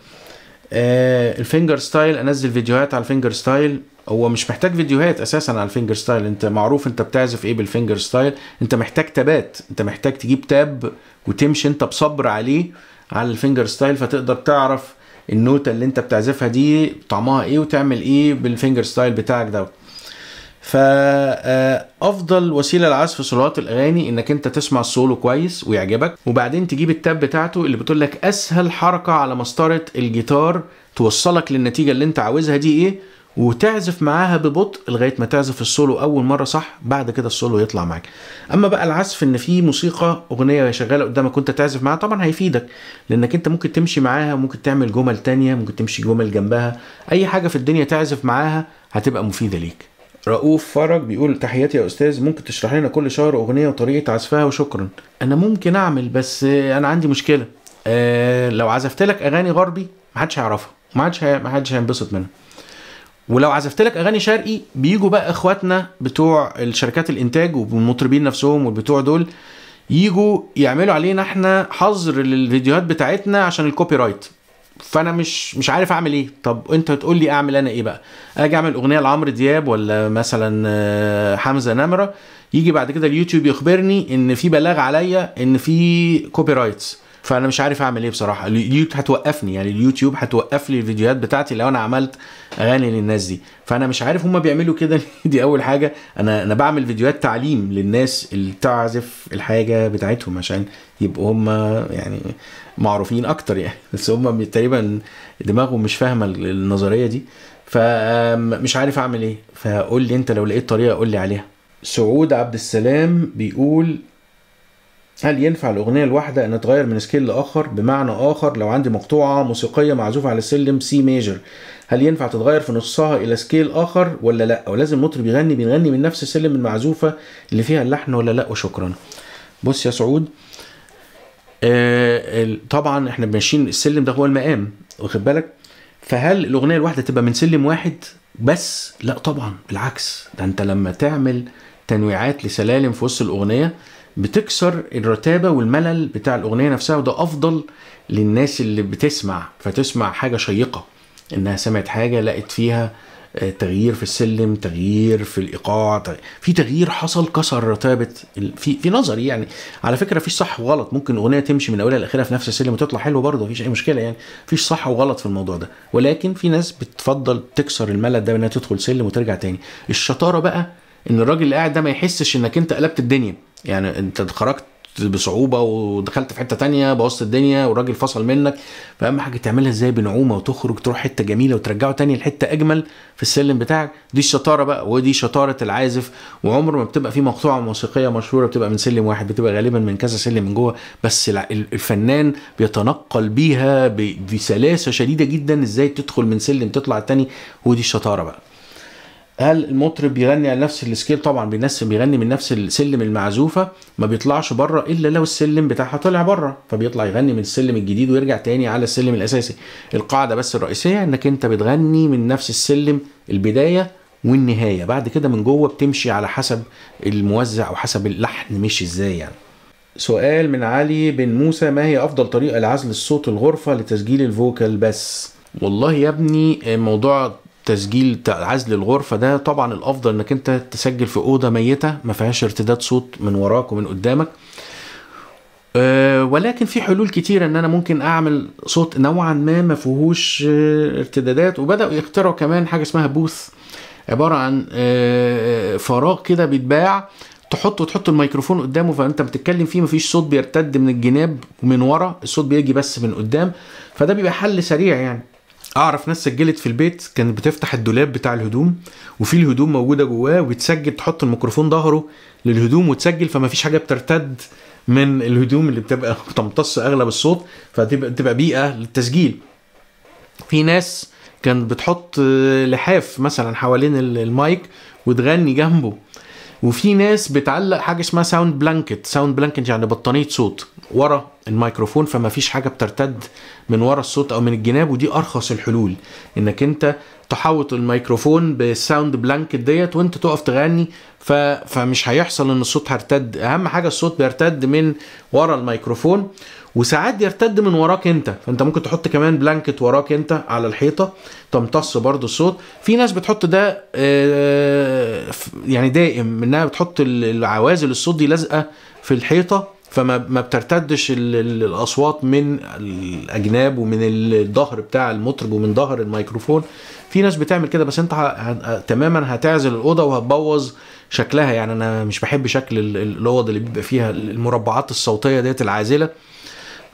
آه الفينجر ستايل أنزل فيديوهات على الفينجر ستايل هو مش محتاج فيديوهات اساسا على الفينجر ستايل انت معروف انت بتعزف ايه بالفينجر ستايل انت محتاج تبات انت محتاج تجيب تاب وتمشي انت بصبر عليه على الفينجر ستايل فتقدر تعرف النوتة اللي انت بتعزفها دي طعمها ايه وتعمل ايه بالفينجر ستايل بتاعك ده فافضل آه، وسيله لعزف سولوات الاغاني انك انت تسمع السولو كويس ويعجبك وبعدين تجيب التاب بتاعته اللي بتقول لك اسهل حركه على مسطره الجيتار توصلك للنتيجه اللي انت عاوزها دي ايه وتعزف معاها ببطء لغايه ما تعزف السولو اول مره صح بعد كده السولو يطلع معاك اما بقى العزف ان في موسيقى اغنيه شغاله قدامك وانت تعزف معاها طبعا هيفيدك لانك انت ممكن تمشي معاها ممكن تعمل جمل تانية ممكن تمشي جمل جنبها اي حاجه في الدنيا تعزف معاها هتبقى مفيده ليك رؤوف فرج بيقول تحياتي يا استاذ ممكن تشرح لنا كل شهر اغنيه وطريقه عزفها وشكرا انا ممكن اعمل بس انا عندي مشكله أه لو عزفت لك اغاني غربي محدش هيعرفها محدش محدش هينبسط منها ولو عزفت لك اغاني شرقي بيجوا بقى اخواتنا بتوع الشركات الانتاج والمطربين نفسهم والبتوع دول يجوا يعملوا علينا احنا حظر للفيديوهات بتاعتنا عشان الكوبي رايت فانا مش مش عارف اعمل ايه طب انت تقول لي اعمل انا ايه بقى اجي اعمل اغنيه لعمرو دياب ولا مثلا آه، حمزه نمره يجي بعد كده اليوتيوب يخبرني ان في بلاغ عليا ان في كوبي رايتس فانا مش عارف اعمل ايه بصراحه اليوتيوب هتوقفني يعني اليوتيوب هتوقف لي الفيديوهات بتاعتي لو انا عملت اغاني للناس دي فانا مش عارف هما بيعملوا كده دي اول حاجه انا انا بعمل فيديوهات تعليم للناس اللي تعزف الحاجه بتاعتهم عشان يبقوا هما يعني معروفين اكتر يعني بس هما تقريبا دماغهم مش فاهمه النظريه دي فمش عارف اعمل ايه فقول لي انت لو لقيت طريقه قول لي عليها سعود عبد السلام بيقول هل ينفع الأغنية الواحدة إن تغير من سكيل لآخر بمعنى آخر لو عندي مقطوعة موسيقية معزوفة على السلم سي ميجر هل ينفع تتغير في نصها إلى سكيل آخر ولا لأ ولازم مطرب يغني بيغني من نفس السلم المعزوفة اللي فيها اللحن ولا لأ وشكرا بص يا سعود آه طبعا احنا ماشيين السلم ده هو المقام واخد بالك فهل الأغنية الواحدة تبقى من سلم واحد بس لا طبعا بالعكس ده انت لما تعمل تنويعات لسلالم في وسط الأغنية بتكسر الرتابه والملل بتاع الاغنيه نفسها وده افضل للناس اللي بتسمع فتسمع حاجه شيقه انها سمعت حاجه لقت فيها آه، تغيير في السلم تغيير في الايقاع في تغيير حصل كسر رتابه في في نظري يعني على فكره فيش صح وغلط ممكن الاغنيه تمشي من اولها لاخرها في نفس السلم وتطلع حلوه برضه مفيش اي مشكله يعني فيش صح وغلط في الموضوع ده ولكن في ناس بتفضل تكسر الملل ده بانها تدخل سلم وترجع تاني الشطاره بقى ان الراجل اللي قاعد ده ما يحسش انك انت قلبت الدنيا يعني انت خرجت بصعوبه ودخلت في حته تانية بوظت الدنيا والراجل فصل منك فاهم حاجه تعملها ازاي بنعومه وتخرج تروح حته جميله وترجعه تاني لحته اجمل في السلم بتاعك دي الشطاره بقى ودي شطاره العازف وعمر ما بتبقى في مقطوعه موسيقيه مشهوره بتبقى من سلم واحد بتبقى غالبا من كذا سلم من جوه بس الفنان بيتنقل بيها بسلاسه شديده جدا ازاي تدخل من سلم تطلع تاني ودي الشطاره بقى هل المطرب بيغني على نفس السكيل طبعا بيغني من نفس السلم المعزوفه ما بيطلعش بره الا لو السلم بتاعها طلع بره فبيطلع يغني من السلم الجديد ويرجع تاني على السلم الاساسي القاعده بس الرئيسيه انك انت بتغني من نفس السلم البدايه والنهايه بعد كده من جوه بتمشي على حسب الموزع او حسب اللحن مشي ازاي يعني سؤال من علي بن موسى ما هي افضل طريقه لعزل الصوت الغرفه لتسجيل الفوكال بس والله يا ابني موضوع تسجيل عزل الغرفه ده طبعا الافضل انك انت تسجل في اوضه ميته ما فيهاش ارتداد صوت من وراك ومن قدامك أه ولكن في حلول كتيره ان انا ممكن اعمل صوت نوعا ما ما فيهوش آه، ارتدادات وبداوا يخترعوا كمان حاجه اسمها بوث عباره عن آه، آه، فراغ كده بيتباع تحطه وتحط الميكروفون قدامه فانت بتتكلم فيه مفيش صوت بيرتد من الجناب ومن ورا الصوت بيجي بس من قدام فده بيبقى حل سريع يعني اعرف ناس سجلت في البيت كانت بتفتح الدولاب بتاع الهدوم وفي الهدوم موجوده جواه وتسجل تحط الميكروفون ظهره للهدوم وتسجل فما فيش حاجه بترتد من الهدوم اللي بتبقى بتمتص اغلب الصوت فتبقى تبقى بيئه للتسجيل في ناس كانت بتحط لحاف مثلا حوالين المايك وتغني جنبه وفي ناس بتعلق حاجه اسمها ساوند بلانكت ساوند بلانكت يعني بطانيه صوت ورا الميكروفون فما فيش حاجه بترتد من ورا الصوت او من الجناب ودي ارخص الحلول انك انت تحوط الميكروفون بالساوند بلانكت ديت وانت تقف تغني ف... فمش هيحصل ان الصوت هيرتد اهم حاجه الصوت بيرتد من ورا الميكروفون وساعات بيرتد من وراك انت فانت ممكن تحط كمان بلانكت وراك انت على الحيطه تمتص برضو الصوت في ناس بتحط ده آه، يعني دائم انها بتحط العوازل الصوت دي لازقه في الحيطه فما ما بترتدش الاصوات من الاجناب ومن الظهر بتاع المطرب ومن ظهر الميكروفون في ناس بتعمل كده بس انت تماما هتعزل الاوضه وهتبوظ شكلها يعني انا مش بحب شكل الاوض اللي بيبقى فيها المربعات الصوتيه ديت العازله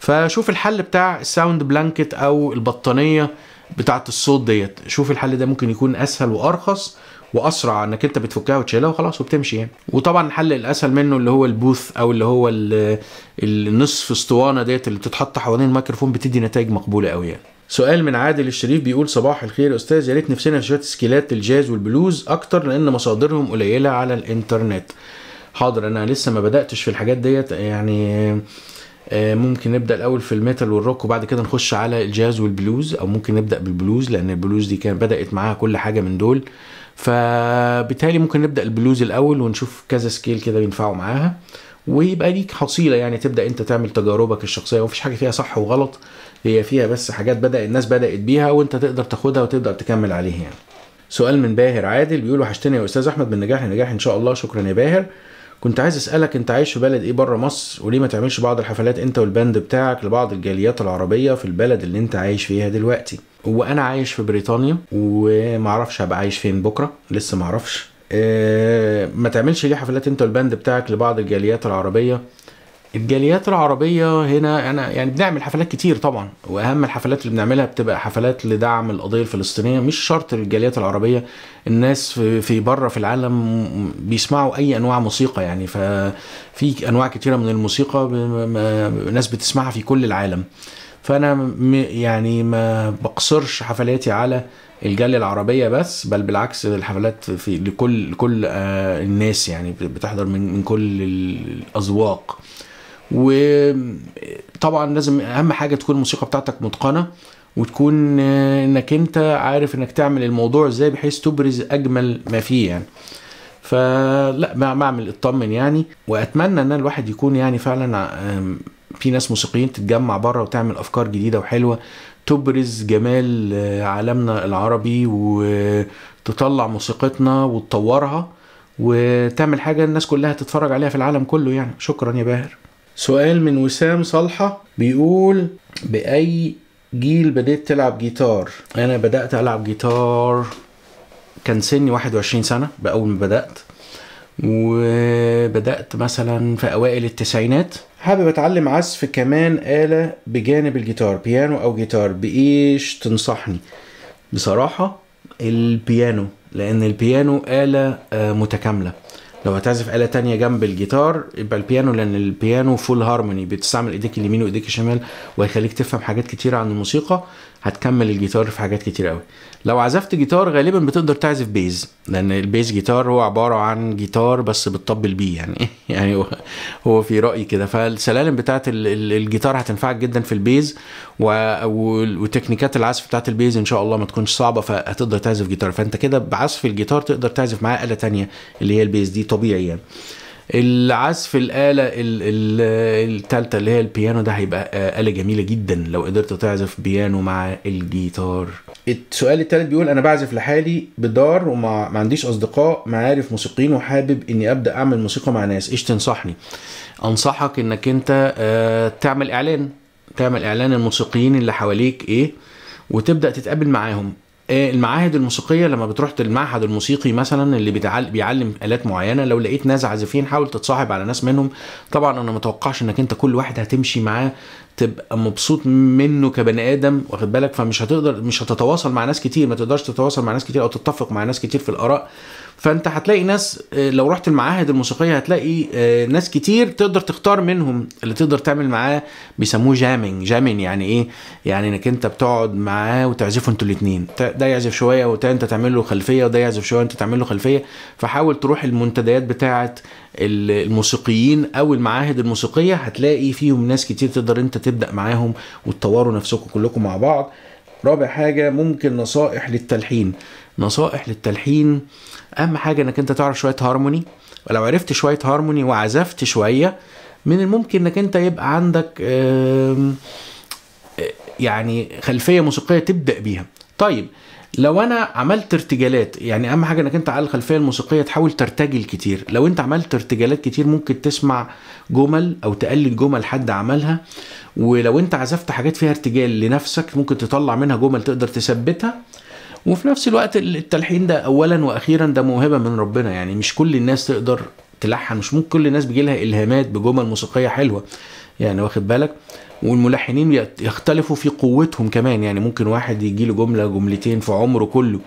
فشوف الحل بتاع الساوند بلانكت او البطانيه بتاعه الصوت ديت شوف الحل ده ممكن يكون اسهل وارخص واسرع انك انت بتفكها وتشيلها وخلاص وبتمشي يعني وطبعا الحل الاسهل منه اللي هو البوث او اللي هو النصف اسطوانه ديت اللي بتتحط حوالين الميكروفون بتدي نتائج مقبوله قوي يعني سؤال من عادل الشريف بيقول صباح الخير يا استاذ يا ريت نفسنا في شويه سكيلات الجاز والبلوز اكتر لان مصادرهم قليله على الانترنت حاضر انا لسه ما بداتش في الحاجات ديت يعني آه، ممكن نبدا الاول في الميتال والروك وبعد كده نخش على الجاز والبلوز او ممكن نبدا بالبلوز لان البلوز دي كان بدات معاها كل حاجه من دول فبالتالي ممكن نبدا البلوز الاول ونشوف كذا سكيل كده ينفعوا معاها ويبقى ليك حصيله يعني تبدا انت تعمل تجاربك الشخصيه ومفيش حاجه فيها صح وغلط هي فيها بس حاجات بدا الناس بدات بيها وانت تقدر تاخدها وتقدر تكمل عليها يعني سؤال من باهر عادل بيقول وحشتني يا استاذ احمد بالنجاح النجاح ان شاء الله شكرا يا باهر كنت عايز اسالك انت عايش في بلد ايه بره مصر وليه ما تعملش بعض الحفلات انت والباند بتاعك لبعض الجاليات العربيه في البلد اللي انت عايش فيها دلوقتي وانا عايش في بريطانيا ومعرفش هبقى عايش فين بكره لسه معرفش أه ما تعملش ليه حفلات انت والباند بتاعك لبعض الجاليات العربيه الجاليات العربية هنا أنا يعني بنعمل حفلات كتير طبعا وأهم الحفلات اللي بنعملها بتبقى حفلات لدعم القضية الفلسطينية مش شرط الجاليات العربية الناس في, بره في العالم بيسمعوا أي أنواع موسيقى يعني ففي أنواع كتيرة من الموسيقى ناس بتسمعها في كل العالم فأنا يعني ما بقصرش حفلاتي على الجالية العربية بس بل بالعكس الحفلات في لكل كل آه، الناس يعني بتحضر من من كل الأذواق وطبعا لازم اهم حاجه تكون الموسيقى بتاعتك متقنه وتكون آه، انك انت عارف انك تعمل الموضوع ازاي بحيث تبرز اجمل ما فيه يعني فلا ما اعمل اطمن يعني واتمنى ان الواحد يكون يعني فعلا آه، في ناس موسيقيين تتجمع بره وتعمل افكار جديده وحلوه تبرز جمال آه، عالمنا العربي وتطلع موسيقتنا وتطورها وتعمل حاجه الناس كلها تتفرج عليها في العالم كله يعني شكرا يا باهر سؤال من وسام صالحة بيقول بأي جيل بدأت تلعب جيتار أنا بدأت ألعب جيتار كان سني 21 سنة بأول ما بدأت وبدأت مثلا في أوائل التسعينات حابب أتعلم عزف كمان آلة بجانب الجيتار بيانو أو جيتار بإيش تنصحني بصراحة البيانو لأن البيانو آلة آه، متكاملة لو هتعزف آلة تانية جنب الجيتار يبقى البيانو لأن البيانو فول هارموني بتستعمل إيديك اليمين وإيديك الشمال وهيخليك تفهم حاجات كتيرة عن الموسيقى هتكمل الجيتار في حاجات كتير قوي لو عزفت جيتار غالبا بتقدر تعزف بيز لان البيز جيتار هو عباره عن جيتار بس بتطبل بيه يعني يعني هو في رايي كده فالسلالم بتاعه الجيتار هتنفعك جدا في البيز وتكنيكات العزف بتاعه البيز ان شاء الله ما تكونش صعبه فهتقدر تعزف جيتار فانت كده بعزف الجيتار تقدر تعزف معاه آلة تانية اللي هي البيز دي طبيعي يعني العزف الآلة التالتة اللي هي البيانو ده هيبقى آه، آلة جميلة جدا لو قدرت تعزف بيانو مع الجيتار السؤال التالت بيقول أنا بعزف لحالي بدار وما عنديش أصدقاء معارف موسيقيين وحابب إني أبدأ أعمل موسيقى مع ناس إيش تنصحني؟ أنصحك إنك أنت آه، تعمل إعلان تعمل إعلان الموسيقيين اللي حواليك إيه وتبدأ تتقابل معاهم آه، المعاهد الموسيقيه لما بتروح المعهد الموسيقي مثلا اللي بيعلم الات معينه لو لقيت ناس عازفين حاول تتصاحب على ناس منهم طبعا انا متوقعش انك انت كل واحد هتمشي معاه تبقى مبسوط منه كبني ادم واخد بالك فمش هتقدر مش هتتواصل مع ناس كتير ما تقدرش تتواصل مع ناس كتير او تتفق مع ناس كتير في الاراء فانت هتلاقي ناس آه، لو رحت المعاهد الموسيقيه هتلاقي آه، ناس كتير تقدر تختار منهم اللي تقدر تعمل معاه بيسموه جامينج جامين يعني ايه يعني انك انت بتقعد معاه وتعزفوا انتوا الاثنين ده يعزف شويه وانت تعمل له خلفيه وده يعزف شويه وانت تعمل له خلفيه فحاول تروح المنتديات بتاعه الموسيقيين او المعاهد الموسيقيه هتلاقي فيهم ناس كتير تقدر انت تبدا معاهم وتطوروا نفسكم كلكم مع بعض رابع حاجه ممكن نصائح للتلحين نصائح للتلحين اهم حاجه انك انت تعرف شويه هارموني ولو عرفت شويه هارموني وعزفت شويه من الممكن انك انت يبقى عندك يعني خلفيه موسيقيه تبدا بيها طيب لو انا عملت ارتجالات يعني اهم حاجه انك انت على الخلفيه الموسيقيه تحاول ترتجل كتير لو انت عملت ارتجالات كتير ممكن تسمع جمل او تقلد جمل حد عملها ولو انت عزفت حاجات فيها ارتجال لنفسك ممكن تطلع منها جمل تقدر تثبتها وفي نفس الوقت التلحين ده اولا واخيرا ده موهبه من ربنا يعني مش كل الناس تقدر تلحن مش ممكن كل الناس بيجي لها الهامات بجمل موسيقيه حلوه يعني واخد بالك والملحنين يختلفوا في قوتهم كمان يعني ممكن واحد يجي له جمله جملتين في عمره كله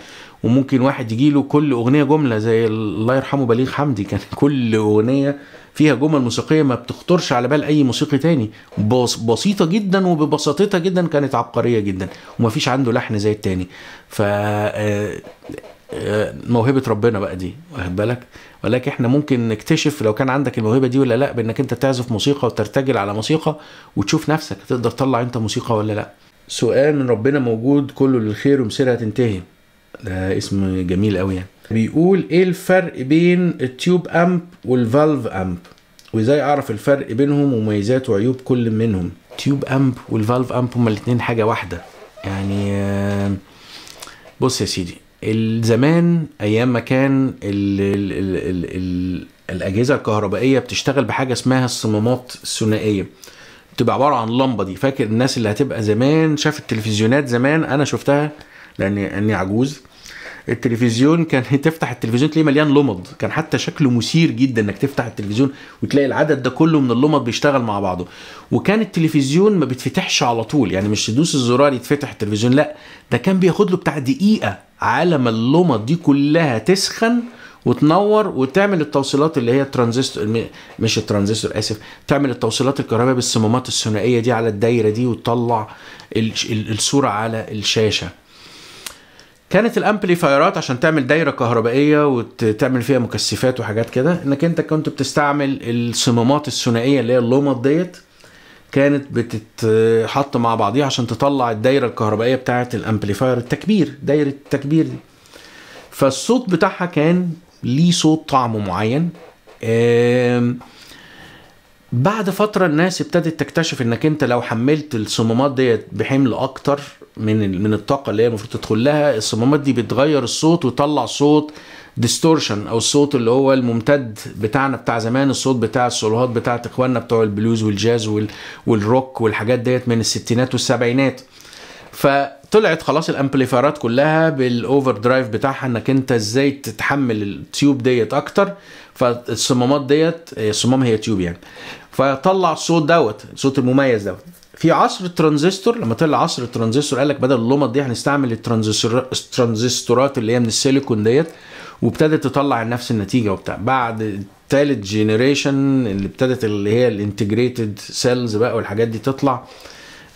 وممكن واحد يجي له كل اغنيه جمله زي الله يرحمه بليغ حمدي كان كل اغنيه فيها جمل موسيقيه ما بتخطرش على بال اي موسيقي تاني بس بسيطه جدا وببساطتها جدا كانت عبقريه جدا ومفيش عنده لحن زي التاني ف آه، آه، موهبه ربنا بقى دي واخد بالك ولكن احنا ممكن نكتشف لو كان عندك الموهبه دي ولا لا بانك انت تعزف موسيقى وترتجل على موسيقى وتشوف نفسك تقدر تطلع انت موسيقى ولا لا سؤال من ربنا موجود كله للخير ومسيرها تنتهي ده اسم جميل قوي يعني بيقول ايه الفرق بين التيوب امب والفالف امب وازاي اعرف الفرق بينهم ومميزات وعيوب كل منهم تيوب امب والفالف امب هما الاثنين حاجه واحده يعني بص يا سيدي زمان ايام ما كان الـ الـ الـ الـ الـ الاجهزه الكهربائيه بتشتغل بحاجه اسمها الصمامات الثنائيه بتبقى عباره عن لمبه دي فاكر الناس اللي هتبقى زمان شافت التلفزيونات زمان انا شفتها لاني اني عجوز التلفزيون كان تفتح التلفزيون تلاقيه مليان لمض كان حتى شكله مثير جدا انك تفتح التلفزيون وتلاقي العدد ده كله من اللمض بيشتغل مع بعضه وكان التلفزيون ما بيتفتحش على طول يعني مش تدوس الزرار يتفتح التلفزيون لا ده كان بياخد له بتاع دقيقه على ما اللمض دي كلها تسخن وتنور وتعمل التوصيلات اللي هي الترانزستور مش الترانزستور اسف تعمل التوصيلات الكهربائيه بالصمامات الثنائيه دي على الدايره دي وتطلع الصوره على الشاشه كانت الامبليفايرات عشان تعمل دايره كهربائيه وتعمل فيها مكثفات وحاجات كده انك انت كنت بتستعمل الصمامات الثنائيه اللي هي اللومات ديت كانت بتتحط مع بعضيها عشان تطلع الدايره الكهربائيه بتاعه الامبليفاير التكبير دايره التكبير دي فالصوت بتاعها كان ليه صوت طعم معين بعد فتره الناس ابتدت تكتشف انك انت لو حملت الصمامات ديت بحمل اكتر من من الطاقه اللي هي المفروض تدخل لها الصمامات دي بتغير الصوت وتطلع صوت ديستورشن او الصوت اللي هو الممتد بتاعنا بتاع زمان الصوت بتاع السولوهات بتاعت اخواننا بتوع البلوز والجاز والروك والحاجات ديت من الستينات والسبعينات فطلعت خلاص الامبليفايرات كلها بالاوفر درايف بتاعها انك انت ازاي تتحمل التيوب ديت اكتر فالصمامات ديت آه، الصمام هي تيوب يعني فطلع الصوت دوت الصوت المميز دوت في عصر الترانزستور لما طلع عصر الترانزستور قال لك بدل اللمض دي هنستعمل الترانزستور الترانزستورات اللي هي من السيليكون ديت وابتدت تطلع نفس النتيجه وبتاع بعد تالت جينيريشن اللي ابتدت اللي هي الانتجريتد سيلز بقى والحاجات دي تطلع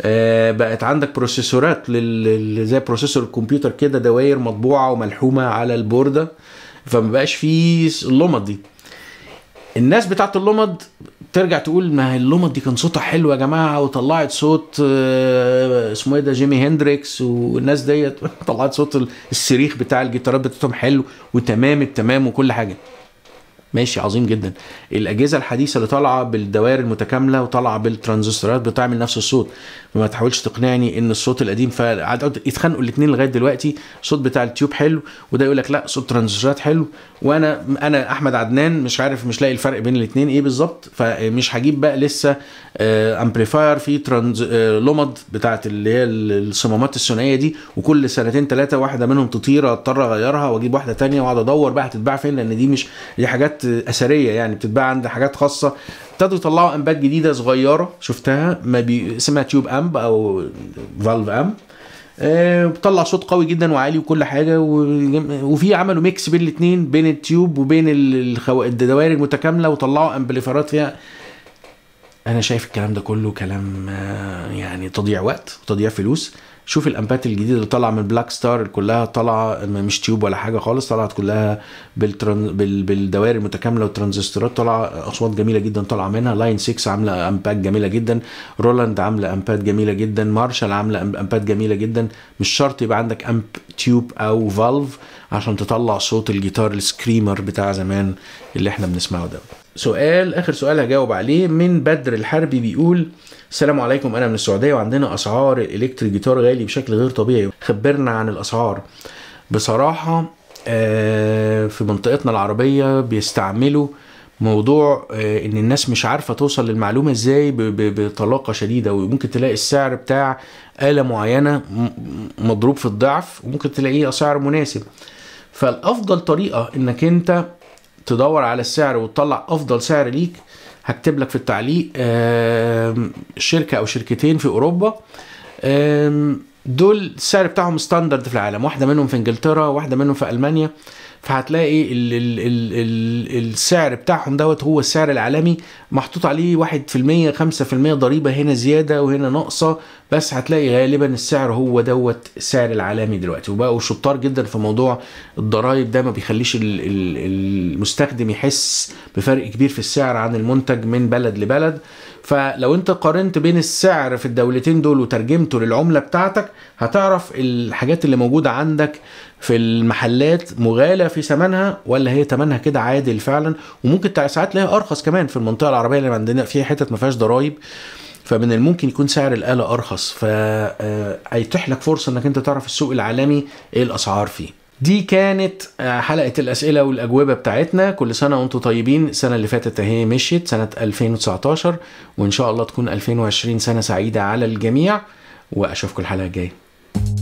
آه، بقت عندك بروسيسورات لل... زي بروسيسور الكمبيوتر كده دواير مطبوعه وملحومه على البورده فما بقاش فيه اللمض دي الناس بتاعت اللمض ترجع تقول ما اللمط دي كان صوتها حلو يا جماعه وطلعت صوت آه، اسمه ايه ده جيمي هندريكس والناس ديت طلعت صوت السريخ بتاع الجيتارات بتاعتهم حلو وتمام التمام وكل حاجه ماشي عظيم جدا الاجهزه الحديثه اللي طالعه بالدوائر المتكامله وطالعه بالترانزستورات بتعمل نفس الصوت فما تحاولش تقنعني ان الصوت القديم فقعد يتخانقوا الاثنين لغايه دلوقتي الصوت بتاع التيوب حلو وده يقول لك لا صوت ترانزستورات حلو وانا انا احمد عدنان مش عارف مش لاقي الفرق بين الاثنين ايه بالظبط فمش هجيب بقى لسه امبليفاير آه، فيه ترانز آه، لومد بتاعه اللي هي الصمامات الثنائيه دي وكل سنتين ثلاثه واحده منهم تطير اضطر اغيرها واجيب واحده ثانيه واقعد ادور بقى هتتباع فين لان دي مش دي حاجات اثريه يعني بتتباع عند حاجات خاصه ابتدوا يطلعوا امبات جديده صغيره شفتها ما بي... اسمها تيوب امب او فالف امب آه، بتطلع صوت قوي جدا وعالي وكل حاجه و... وفي عملوا ميكس بين الاثنين بين التيوب وبين الخو... الدوائر المتكامله وطلعوا امبليفرات فيها انا شايف الكلام ده كله كلام آه، يعني تضييع وقت وتضييع فلوس شوف الامبات الجديده اللي طالعه من بلاك ستار كلها طالعه مش تيوب ولا حاجه خالص طلعت كلها بالترن... بال... بالدوائر المتكامله والترانزستورات طالعه اصوات جميله جدا طالعه منها لاين 6 عامله امبات جميله جدا رولاند عامله امبات جميله جدا مارشال عامله امبات جميله جدا مش شرط يبقى عندك امب تيوب او فالف عشان تطلع صوت الجيتار السكريمر بتاع زمان اللي احنا بنسمعه ده سؤال اخر سؤال هجاوب عليه من بدر الحربي بيقول السلام عليكم انا من السعوديه وعندنا اسعار الالكتريك جيتار غالي بشكل غير طبيعي خبرنا عن الاسعار بصراحه آه، في منطقتنا العربيه بيستعملوا موضوع آه، ان الناس مش عارفه توصل للمعلومه ازاي بطلاقه شديده وممكن تلاقي السعر بتاع اله معينه مضروب في الضعف وممكن تلاقيه سعر مناسب فالافضل طريقه انك انت تدور على السعر وتطلع افضل سعر ليك هكتب لك في التعليق شركه او شركتين في اوروبا دول السعر بتاعهم ستاندرد في العالم واحده منهم في انجلترا واحده منهم في المانيا فهتلاقي الـ ايه الـ الـ الـ السعر بتاعهم دوت هو السعر العالمي محطوط عليه 1% 5% ضريبه هنا زياده وهنا ناقصه بس هتلاقي غالبا السعر هو دوت السعر العالمي دلوقتي وبقوا شطار جدا في موضوع الضرايب ده ما بيخليش المستخدم يحس بفرق كبير في السعر عن المنتج من بلد لبلد فلو انت قارنت بين السعر في الدولتين دول وترجمته للعمله بتاعتك هتعرف الحاجات اللي موجوده عندك في المحلات مغالى في ثمنها ولا هي ثمنها كده عادل فعلا وممكن ساعات تلاقيها ارخص كمان في المنطقه العربيه اللي عندنا فيها حتت ما فيهاش ضرايب فمن الممكن يكون سعر الآلة أرخص آه، هيتيح لك فرصة إنك أنت تعرف السوق العالمي إيه الأسعار فيه دي كانت آه، حلقة الأسئلة والأجوبة بتاعتنا كل سنة وأنتم طيبين السنة اللي فاتت أهي مشيت سنة 2019 وإن شاء الله تكون 2020 سنة سعيدة على الجميع وأشوفكم الحلقة الجاية